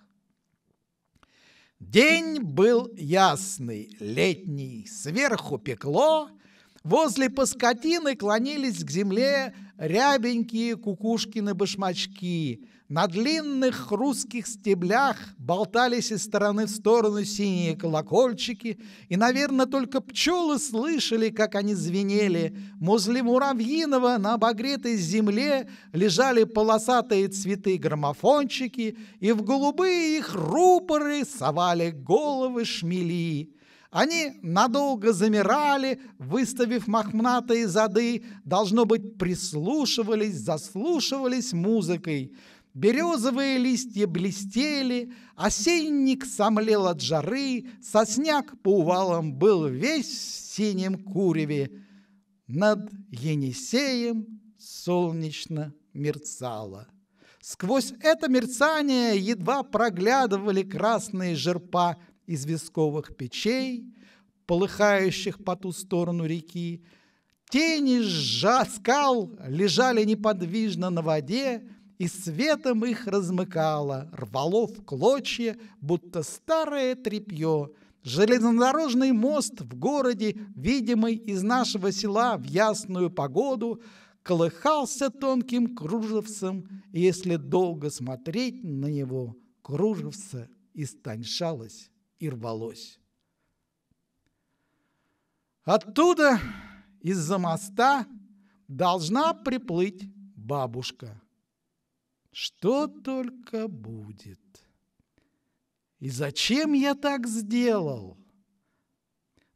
День был ясный, летний, сверху пекло, возле паскотины клонились к земле рябенькие кукушкины башмачки – на длинных русских стеблях болтались из стороны в сторону синие колокольчики, и, наверное, только пчелы слышали, как они звенели. Возле муравьиного на обогретой земле лежали полосатые цветы-граммофончики, и в голубые их рупоры совали головы шмели. Они надолго замирали, выставив мохнатые зады, должно быть, прислушивались, заслушивались музыкой. Березовые листья блестели, осенник сомлел от жары, сосняк по увалам был весь в синем куреве. Над Енисеем солнечно мерцало. Сквозь это мерцание едва проглядывали красные жерпа известковых печей, полыхающих по ту сторону реки. Тени скал лежали неподвижно на воде, и светом их размыкало, рвало в клочья, будто старое тряпье. Железнодорожный мост в городе, видимый из нашего села в ясную погоду, колыхался тонким кружевцем, и если долго смотреть на него, кружевце истоньшалось и рвалось. Оттуда, из-за моста, должна приплыть бабушка – что только будет. И зачем я так сделал?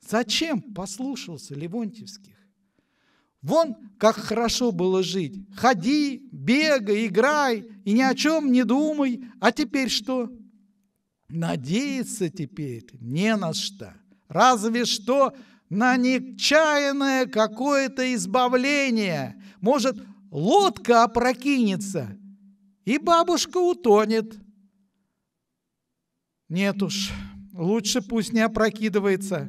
Зачем послушался Левонтьевских? Вон, как хорошо было жить. Ходи, бегай, играй и ни о чем не думай. А теперь что? Надеяться теперь не на что. Разве что на нечаянное какое-то избавление. Может, лодка опрокинется – и бабушка утонет. Нет уж, лучше пусть не опрокидывается.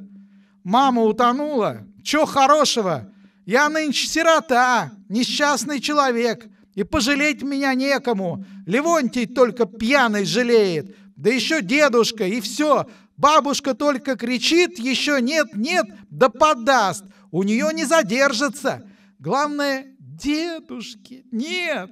Мама утонула, чё хорошего? Я нынче сирота, несчастный человек, и пожалеть меня некому. Левонтий только пьяный жалеет, да еще дедушка, и все. Бабушка только кричит, еще нет, нет, да подаст. У нее не задержится. Главное, дедушки, нет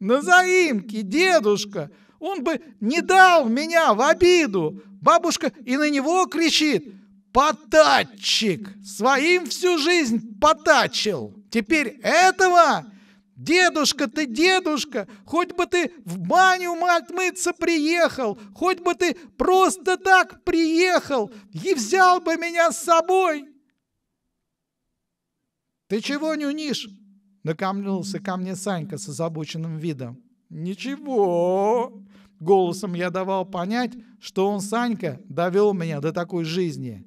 на заимке дедушка. Он бы не дал меня в обиду. Бабушка и на него кричит. Потатчик! Своим всю жизнь потачил. Теперь этого? Дедушка ты, дедушка, хоть бы ты в баню мать приехал, хоть бы ты просто так приехал и взял бы меня с собой. Ты чего нюнишь? Накамнулся ко мне Санька с озабоченным видом. «Ничего!» Голосом я давал понять, что он, Санька, довел меня до такой жизни.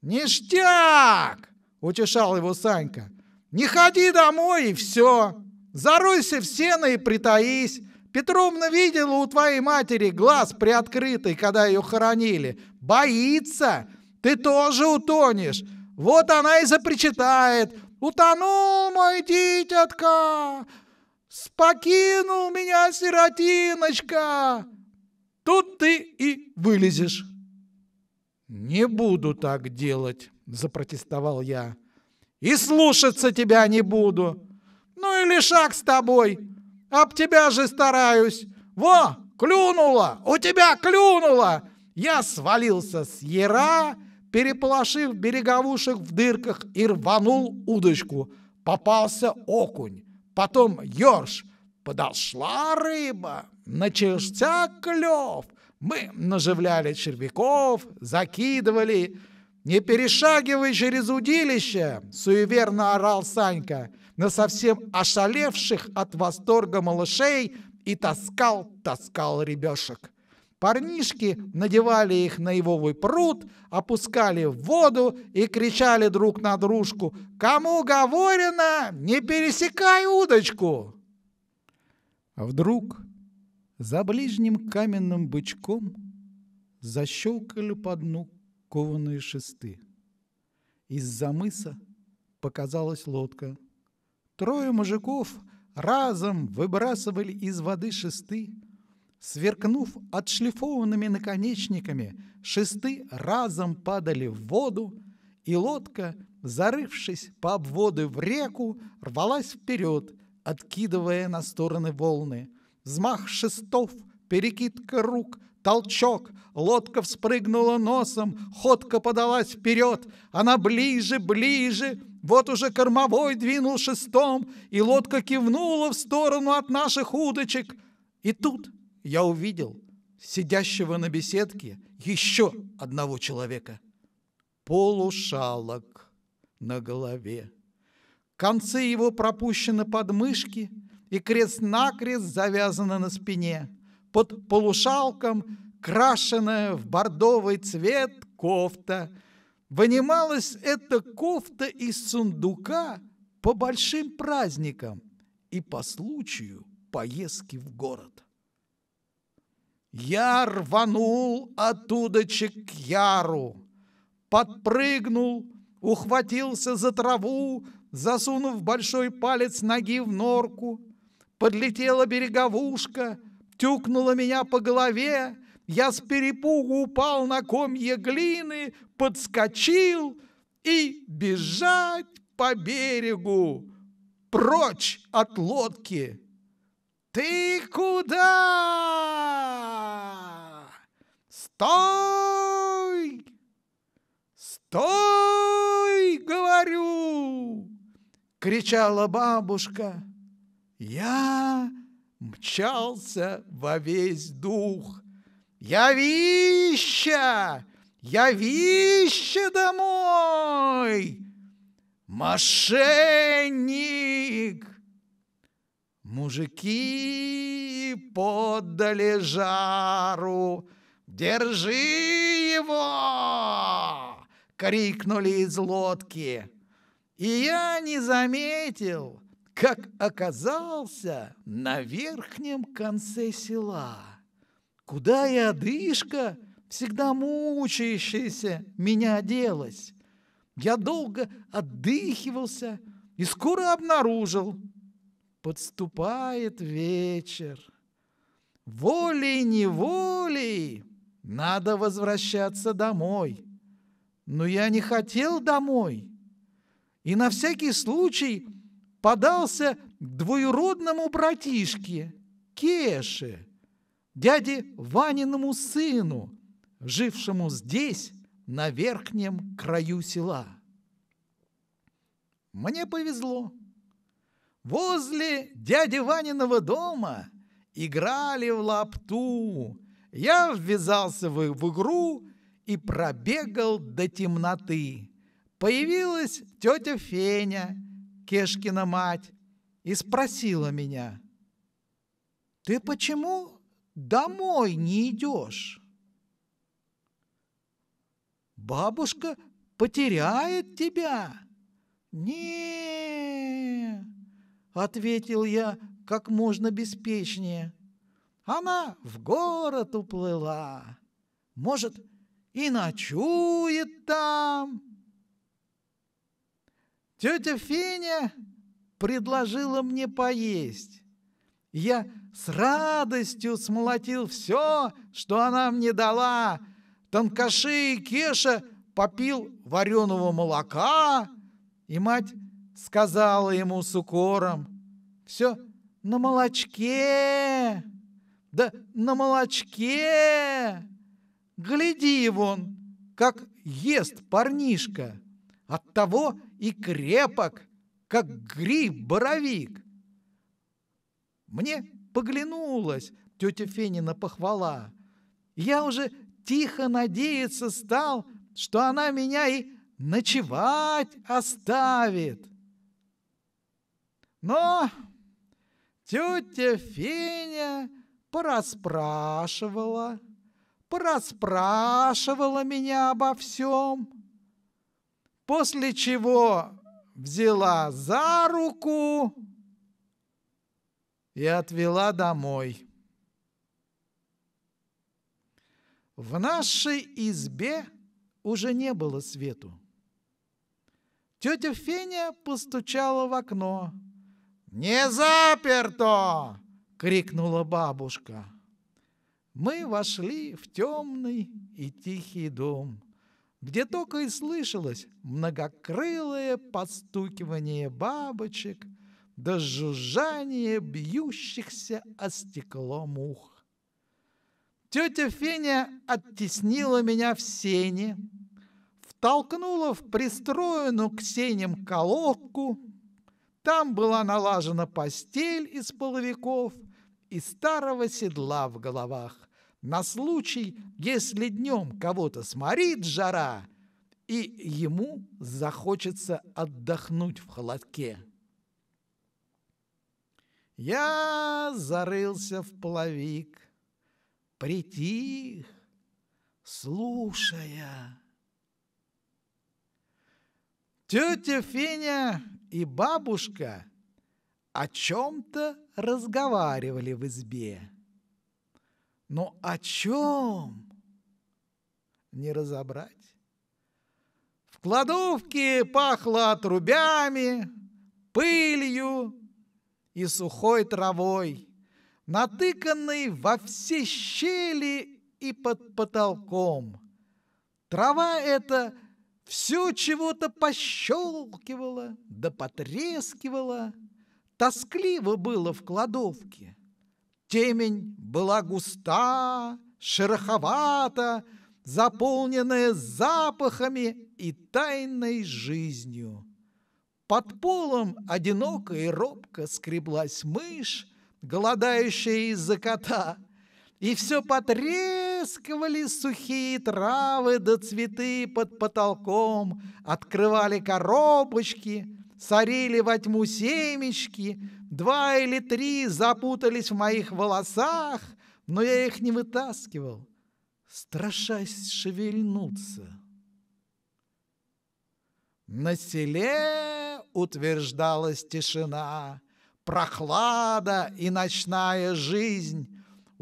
«Ништяк!» – утешал его Санька. «Не ходи домой и все! Заройся в сено и притаись! Петровна видела у твоей матери глаз приоткрытый, когда ее хоронили. Боится! Ты тоже утонешь! Вот она и запричитает! Утонул мой дитятка, спокинул меня сиротиночка. Тут ты и вылезешь. Не буду так делать, запротестовал я. И слушаться тебя не буду. Ну или шаг с тобой. Об тебя же стараюсь. Во, клюнула, у тебя клюнула. Я свалился с яра, переполошив береговушек в дырках и рванул удочку. Попался окунь, потом ерш, подошла рыба, начался клев. Мы наживляли червяков, закидывали. «Не перешагивай через удилище!» — суеверно орал Санька на совсем ошалевших от восторга малышей и таскал, таскал ребешек. Парнишки надевали их на его пруд, опускали в воду и кричали друг на дружку «Кому говорено, не пересекай удочку!» А вдруг за ближним каменным бычком защелкали по дну кованые шесты. Из-за мыса показалась лодка. Трое мужиков разом выбрасывали из воды шесты, Сверкнув отшлифованными наконечниками, шесты разом падали в воду, и лодка, зарывшись по обводу в реку, рвалась вперед, откидывая на стороны волны. Взмах шестов, перекидка рук, толчок, лодка вспрыгнула носом, ходка подалась вперед, она ближе, ближе, вот уже кормовой двинул шестом, и лодка кивнула в сторону от наших удочек. И тут — я увидел сидящего на беседке еще одного человека. Полушалок на голове. Концы его пропущены под мышки и крест-накрест завязано на спине. Под полушалком крашеная в бордовый цвет кофта. Вынималась эта кофта из сундука по большим праздникам и по случаю поездки в город. Я рванул от оттуда к яру, подпрыгнул, ухватился за траву, засунув большой палец ноги в норку. Подлетела береговушка, тюкнула меня по голове, я с перепугу упал на комья глины, подскочил и бежать по берегу, прочь от лодки. Ты куда? Стой! Стой, говорю! Кричала бабушка. Я мчался во весь дух. Я вища, я вища домой! Мошенник! Мужики поддали жару. «Держи его!» — крикнули из лодки. И я не заметил, как оказался на верхнем конце села, куда и одышка, всегда мучающаяся, меня делась. Я долго отдыхивался и скоро обнаружил, подступает вечер. Волей-неволей надо возвращаться домой. Но я не хотел домой. И на всякий случай подался к двоюродному братишке Кеше, дяде Ваниному сыну, жившему здесь, на верхнем краю села. Мне повезло. Возле дяди Ваниного дома играли в лапту. Я ввязался в, в игру и пробегал до темноты. Появилась тетя Феня, Кешкина мать, и спросила меня, «Ты почему домой не идешь?» «Бабушка потеряет тебя!» ответил я как можно беспечнее. Она в город уплыла. Может, и ночует там. Тетя Феня предложила мне поесть. Я с радостью смолотил все, что она мне дала. Танкаши и Кеша попил вареного молока, и мать сказала ему с укором. «Все на молочке! Да на молочке! Гляди вон, как ест парнишка! Оттого и крепок, как гриб-боровик!» Мне поглянулась тетя Фенина похвала. Я уже тихо надеяться стал, что она меня и ночевать оставит. Но тетя Феня пораспрашивала, пораспрашивала меня обо всем, после чего взяла за руку и отвела домой. В нашей избе уже не было свету. Тетя Феня постучала в окно – «Не заперто!» — крикнула бабушка. Мы вошли в темный и тихий дом, где только и слышалось многокрылое подстукивание бабочек да жужжание бьющихся о стекло мух. Тетя Феня оттеснила меня в сене, втолкнула в пристроенную к сеням колодку — там была налажена постель из половиков и старого седла в головах. На случай, если днем кого-то сморит жара, и ему захочется отдохнуть в холодке. Я зарылся в половик, притих, слушая. Тетя Феня и бабушка о чем-то разговаривали в избе. Но о чем? Не разобрать. В кладовке пахло трубями, пылью и сухой травой, натыканной во все щели и под потолком. Трава эта все чего-то пощелкивало да потрескивало. Тоскливо было в кладовке. Темень была густа, шероховата, заполненная запахами и тайной жизнью. Под полом одиноко и робко скреблась мышь, голодающая из-за кота — и все потрескивали сухие травы да цветы под потолком, открывали коробочки, сорили во тьму семечки, два или три запутались в моих волосах, но я их не вытаскивал, страшась шевельнуться. На селе утверждалась тишина, прохлада и ночная жизнь,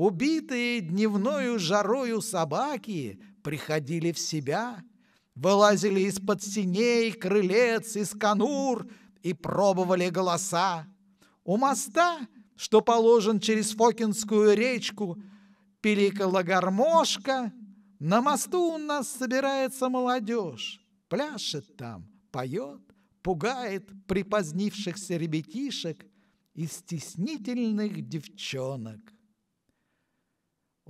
Убитые дневною жарою собаки приходили в себя, вылазили из-под синей, крылец, из конур и пробовали голоса. У моста, что положен через Фокинскую речку, пиликала гармошка. На мосту у нас собирается молодежь, пляшет там, поет, пугает припозднившихся ребятишек и стеснительных девчонок.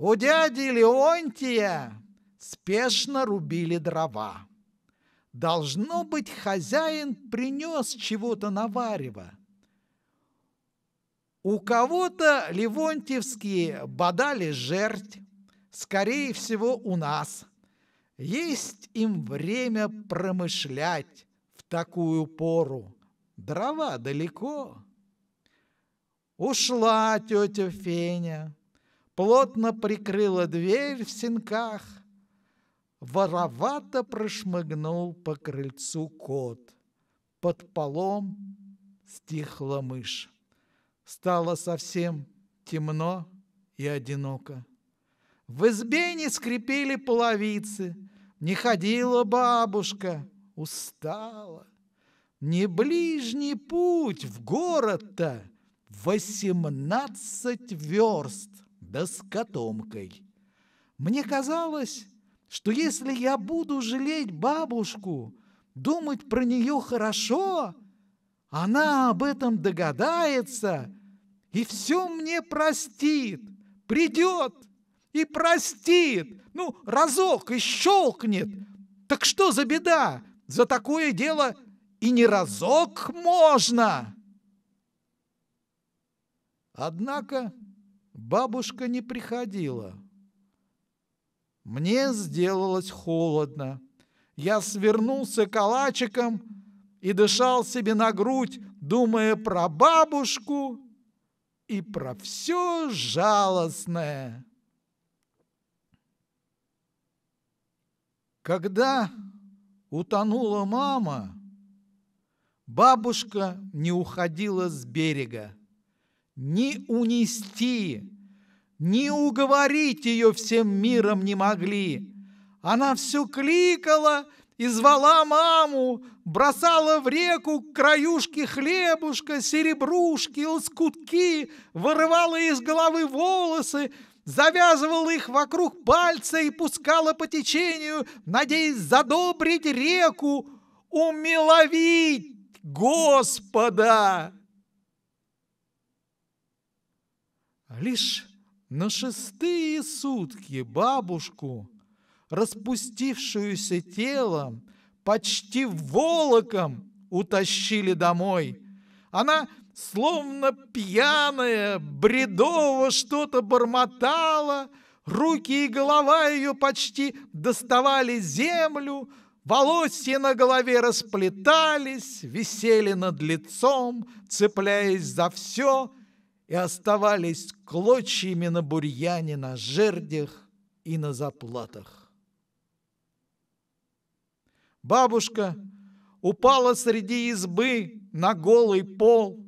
У дяди Леонтия спешно рубили дрова. Должно быть, хозяин принес чего-то наварево. У кого-то левонтьевские бодали жерть, скорее всего, у нас. Есть им время промышлять в такую пору. Дрова далеко. Ушла тетя Феня плотно прикрыла дверь в синках. Воровато прошмыгнул по крыльцу кот. Под полом стихла мышь. Стало совсем темно и одиноко. В избе не скрипели половицы, Не ходила бабушка, устала. Не ближний путь в город-то Восемнадцать верст да с котомкой. Мне казалось, что если я буду жалеть бабушку, думать про нее хорошо, она об этом догадается и все мне простит, придет и простит, ну, разок и щелкнет. Так что за беда? За такое дело и не разок можно!» Однако Бабушка не приходила. Мне сделалось холодно. Я свернулся калачиком и дышал себе на грудь, думая про бабушку и про все жалостное. Когда утонула мама, бабушка не уходила с берега ни унести, ни уговорить ее всем миром не могли. Она все кликала и звала маму, бросала в реку краюшки хлебушка, серебрушки, лоскутки, вырывала из головы волосы, завязывала их вокруг пальца и пускала по течению, надеясь задобрить реку, умиловить Господа. Лишь на шестые сутки бабушку, распустившуюся телом, почти волоком утащили домой. Она словно пьяная, бредово что-то бормотала, руки и голова ее почти доставали землю, волосы на голове расплетались, висели над лицом, цепляясь за все — и оставались клочьями на бурьяне, на жердях и на заплатах. Бабушка упала среди избы на голый пол,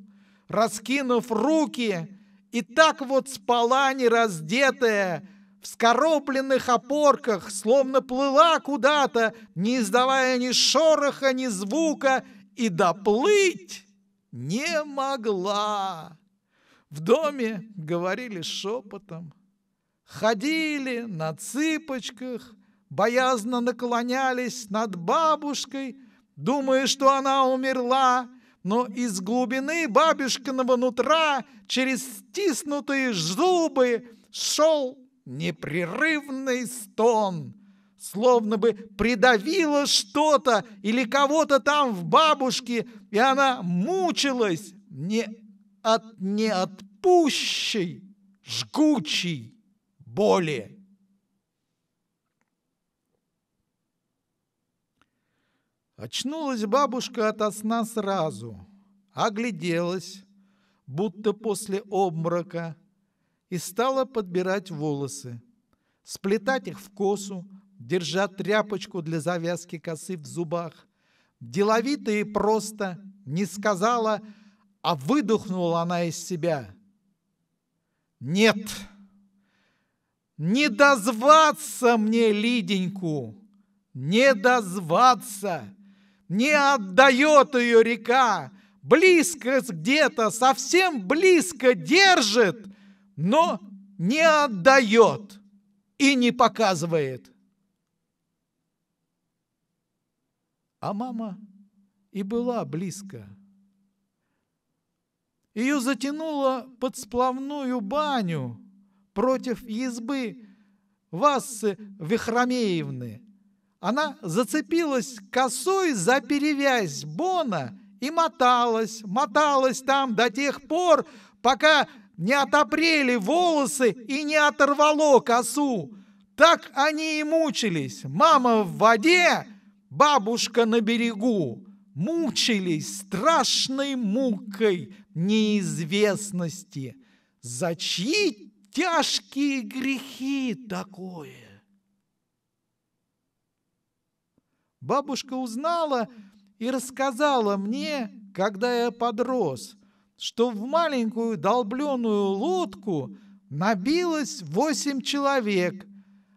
раскинув руки, и так вот спала нераздетая, в скоропленных опорках, словно плыла куда-то, не издавая ни шороха, ни звука, и доплыть не могла. В доме говорили шепотом, ходили на цыпочках, боязно наклонялись над бабушкой, думая, что она умерла, но из глубины бабушкиного нутра через стиснутые зубы шел непрерывный стон, словно бы придавило что-то или кого-то там в бабушке, и она мучилась, не от неотпущей жгучей боли. Очнулась бабушка от сна сразу, огляделась, будто после обморока, и стала подбирать волосы, сплетать их в косу, держа тряпочку для завязки косы в зубах. Деловито и просто не сказала – а выдохнула она из себя. Нет, не дозваться мне, Лиденьку, не дозваться. Не отдает ее река, близко где-то, совсем близко держит, но не отдает и не показывает. А мама и была близко. Ее затянуло под сплавную баню против избы Вассы Вихромеевны. Она зацепилась косой за перевязь Бона и моталась, моталась там до тех пор, пока не отопрели волосы и не оторвало косу. Так они и мучились. Мама в воде, бабушка на берегу. Мучились страшной мукой, неизвестности. За чьи тяжкие грехи такое? Бабушка узнала и рассказала мне, когда я подрос, что в маленькую долбленную лодку набилось восемь человек,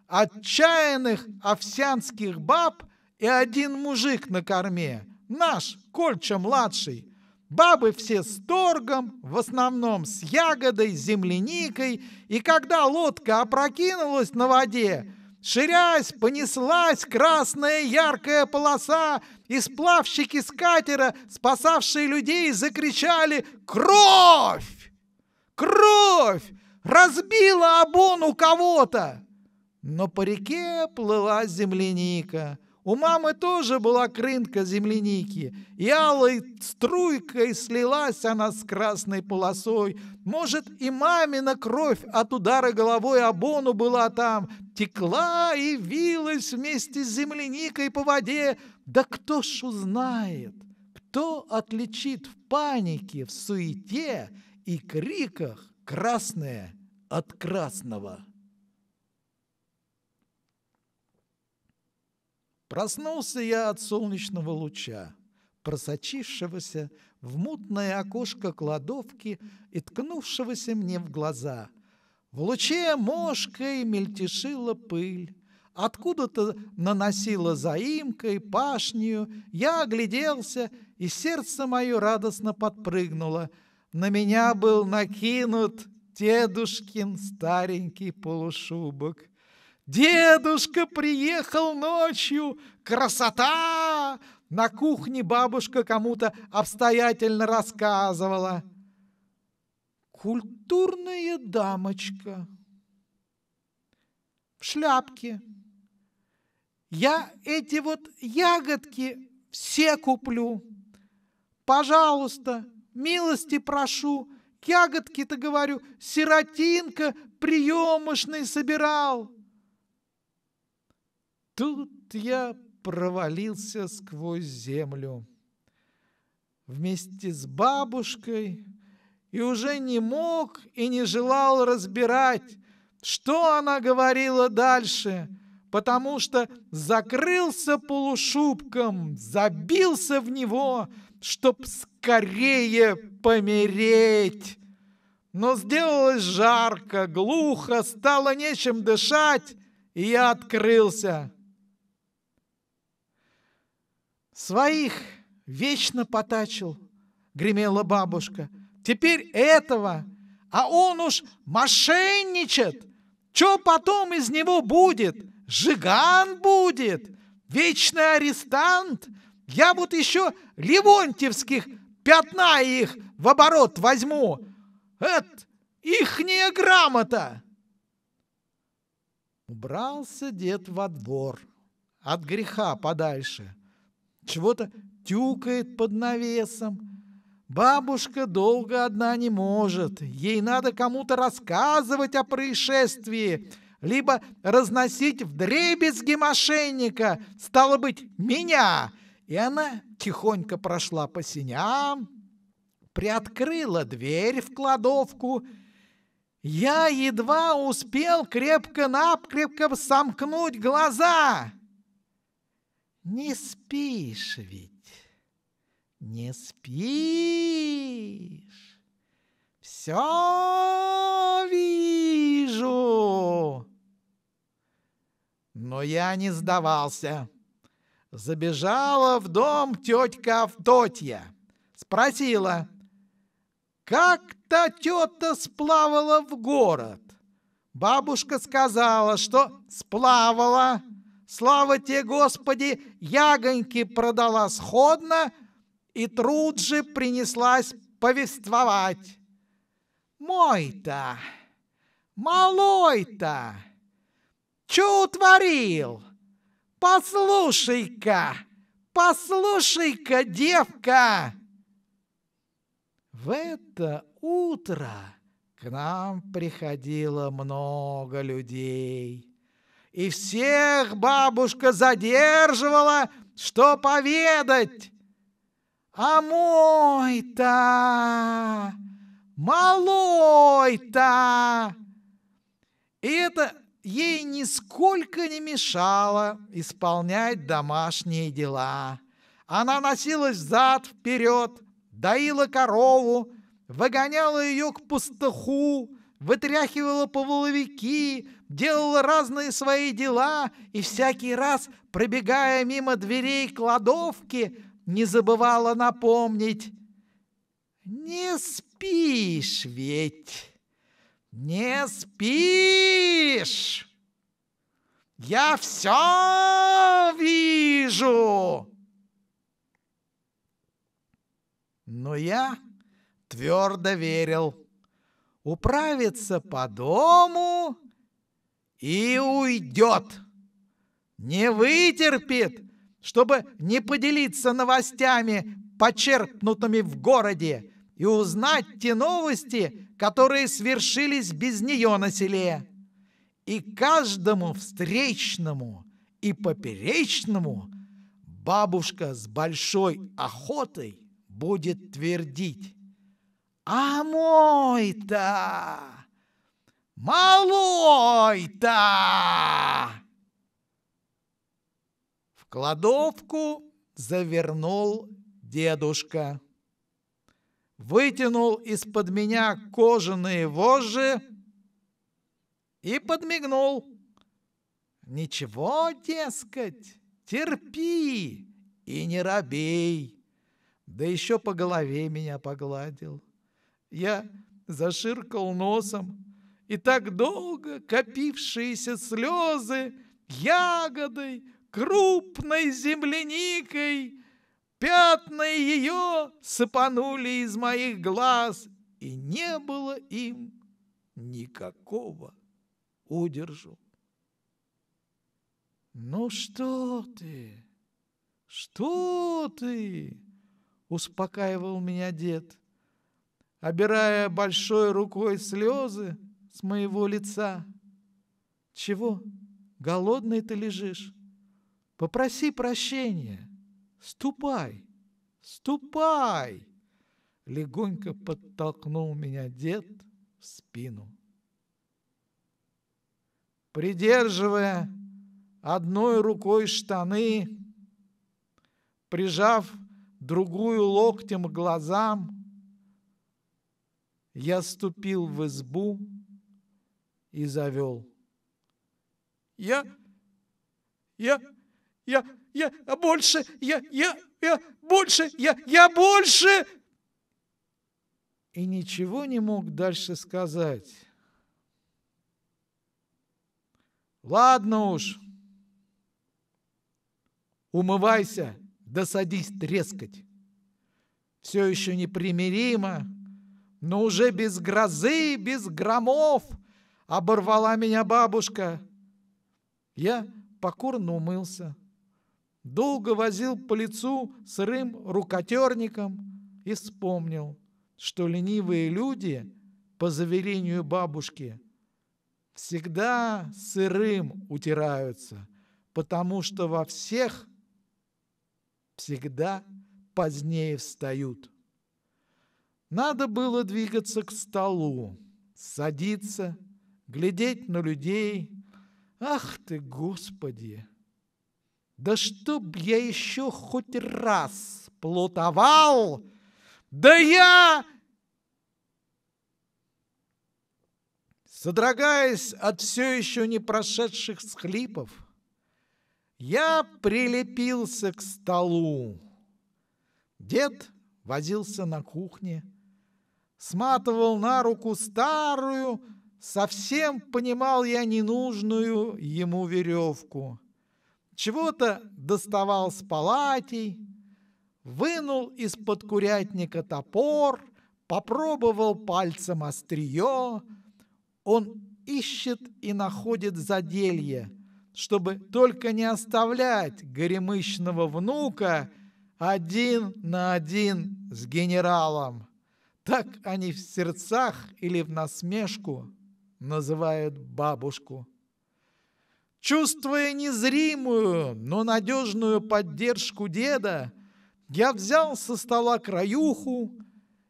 отчаянных овсянских баб и один мужик на корме, наш, Кольча-младший, Бабы все с торгом, в основном с ягодой, земляникой, и когда лодка опрокинулась на воде, ширясь, понеслась красная яркая полоса, и сплавщики с катера, спасавшие людей, закричали «Кровь! Кровь! Разбила обон у кого-то!» Но по реке плыла земляника — у мамы тоже была крынка земляники, и алой струйкой слилась она с красной полосой. Может, и мамина кровь от удара головой обону была там, текла и вилась вместе с земляникой по воде. Да кто ж узнает, кто отличит в панике, в суете и криках красное от красного? Проснулся я от солнечного луча, просочившегося в мутное окошко кладовки и ткнувшегося мне в глаза. В луче мошкой мельтешила пыль. Откуда-то наносила заимкой, пашнею. Я огляделся, и сердце мое радостно подпрыгнуло. На меня был накинут дедушкин старенький полушубок — Дедушка приехал ночью! Красота! На кухне бабушка кому-то обстоятельно рассказывала. Культурная дамочка в шляпке. Я эти вот ягодки все куплю. Пожалуйста, милости прошу. Ягодки-то, говорю, сиротинка приемышный собирал. Тут я провалился сквозь землю вместе с бабушкой и уже не мог и не желал разбирать, что она говорила дальше, потому что закрылся полушубком, забился в него, чтоб скорее помереть. Но сделалось жарко, глухо, стало нечем дышать, и я открылся. Своих вечно потачил, гремела бабушка. Теперь этого, а он уж мошенничает. Что потом из него будет? Жиган будет, вечный арестант. Я вот еще Левонтьевских пятна их в оборот возьму. Это ихняя грамота. Убрался дед во двор от греха подальше – чего-то тюкает под навесом. Бабушка долго одна не может. Ей надо кому-то рассказывать о происшествии, либо разносить в дребезги мошенника, стало быть, меня. И она тихонько прошла по синям, приоткрыла дверь в кладовку. Я едва успел крепко-накрепко сомкнуть глаза — не спишь ведь, не спишь. Все вижу. Но я не сдавался. Забежала в дом тетка Авдотья, Спросила, как та тета сплавала в город. Бабушка сказала, что сплавала, Слава Тебе, Господи, ягоньки продала сходно, и труд же принеслась повествовать. Мой-то, малой-то, чё утворил? Послушай-ка, послушай-ка, девка!» В это утро к нам приходило много людей – и всех бабушка задерживала, что поведать. А мой-то, малой-то. И это ей нисколько не мешало исполнять домашние дела. Она носилась зад вперед, доила корову, выгоняла ее к пастуху, вытряхивала половики, делала разные свои дела и всякий раз, пробегая мимо дверей кладовки, не забывала напомнить. «Не спишь ведь! Не спишь! Я все вижу!» Но я твердо верил. Управиться по дому и уйдет. Не вытерпит, чтобы не поделиться новостями, почерпнутыми в городе, и узнать те новости, которые свершились без нее на селе. И каждому встречному и поперечному бабушка с большой охотой будет твердить «А мой-то!» Малой-то! В кладовку завернул дедушка. Вытянул из-под меня кожаные вожжи и подмигнул. Ничего, дескать, терпи и не робей. Да еще по голове меня погладил. Я заширкал носом, и так долго копившиеся слезы ягодой, крупной земляникой, пятна ее сыпанули из моих глаз, и не было им никакого удержу. Ну что ты? Что ты? Успокаивал меня дед, обирая большой рукой слезы, с моего лица. Чего? Голодный ты лежишь. Попроси прощения. Ступай, ступай!» Легонько подтолкнул меня дед в спину. Придерживая одной рукой штаны, прижав другую локтем к глазам, я ступил в избу, и завел. Я, я, я, я, а больше, я, я, я, больше, я, я больше. И ничего не мог дальше сказать. Ладно уж, умывайся, да садись трескать. Все еще непримиримо, но уже без грозы, без громов – Оборвала меня бабушка. Я покорно умылся. Долго возил по лицу сырым рукотерником и вспомнил, что ленивые люди, по заверению бабушки, всегда сырым утираются, потому что во всех всегда позднее встают. Надо было двигаться к столу, садиться глядеть на людей. Ах ты, Господи! Да чтоб я еще хоть раз плутовал, да я, содрогаясь от все еще не прошедших схлипов, я прилепился к столу. Дед возился на кухне, сматывал на руку старую, Совсем понимал я ненужную ему веревку. Чего-то доставал с палатей, вынул из-под курятника топор, попробовал пальцем острие. Он ищет и находит заделье, чтобы только не оставлять горемычного внука один на один с генералом. Так они в сердцах или в насмешку называют бабушку. Чувствуя незримую, но надежную поддержку деда, я взял со стола краюху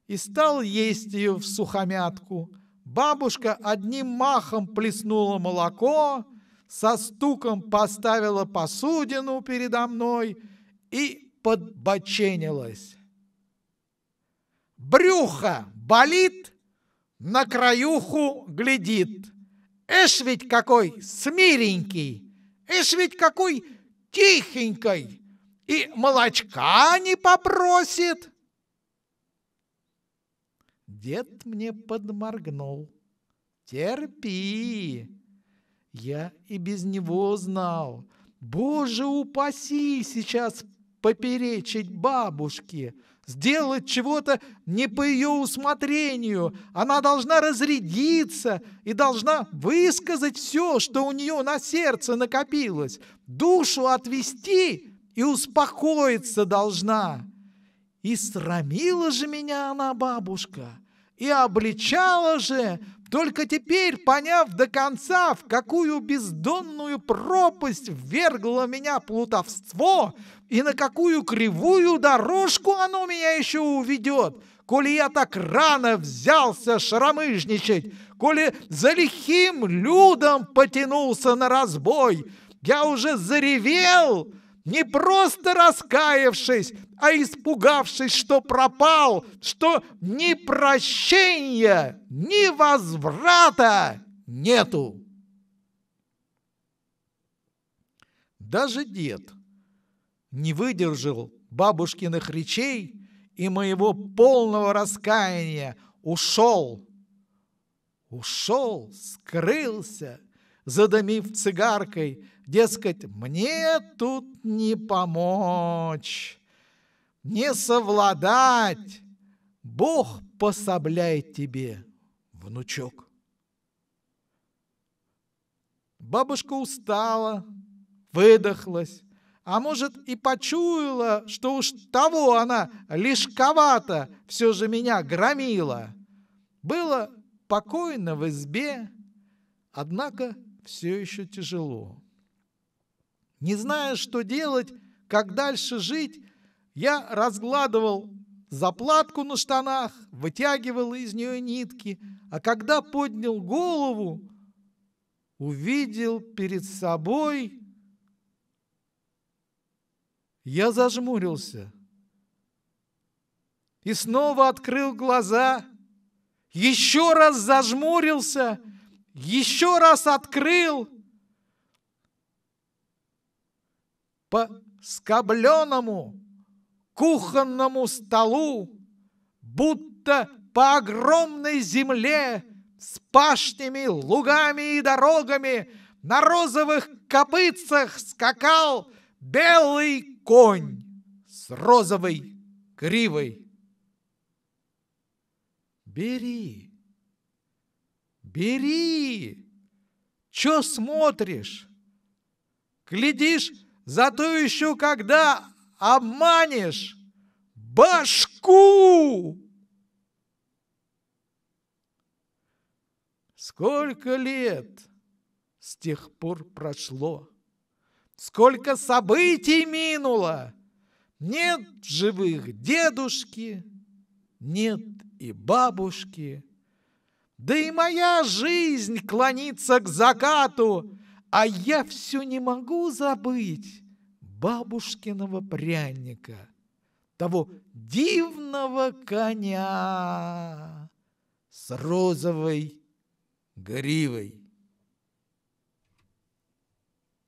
и стал есть ее в сухомятку. Бабушка одним махом плеснула молоко, со стуком поставила посудину передо мной и подбоченилась. «Брюхо болит?» на краюху глядит. Эш ведь какой смиренький, эш ведь какой тихенькой, и молочка не попросит. Дед мне подморгнул. Терпи. Я и без него знал. Боже упаси сейчас поперечить бабушке. Сделать чего-то не по ее усмотрению. Она должна разрядиться и должна высказать все, что у нее на сердце накопилось. Душу отвести и успокоиться должна. И срамила же меня она, бабушка, и обличала же, только теперь, поняв до конца, в какую бездонную пропасть ввергло меня плутовство и на какую кривую дорожку оно меня еще уведет, коли я так рано взялся шаромыжничать, коли за лихим людом потянулся на разбой, я уже заревел, не просто раскаявшись, а испугавшись, что пропал, что ни прощения, ни возврата нету. Даже дед не выдержал бабушкиных речей и моего полного раскаяния, ушел, ушел, скрылся – задымив цигаркой, дескать, мне тут не помочь, не совладать. Бог пособляет тебе, внучок. Бабушка устала, выдохлась, а может и почуяла, что уж того она лишковато все же меня громила. Было покойно в избе, однако все еще тяжело. Не зная, что делать, как дальше жить, я разгладывал заплатку на штанах, вытягивал из нее нитки, а когда поднял голову, увидел перед собой... Я зажмурился и снова открыл глаза, еще раз зажмурился — еще раз открыл по скобленному кухонному столу, будто по огромной земле с пашнями, лугами и дорогами на розовых копытцах скакал белый конь с розовой кривой. Бери. Бери! Че смотришь? Глядишь, зато еще когда обманешь башку! Сколько лет с тех пор прошло? Сколько событий минуло! Нет живых дедушки, нет и бабушки, да и моя жизнь клонится к закату, а я все не могу забыть бабушкиного пряника, того дивного коня с розовой гривой.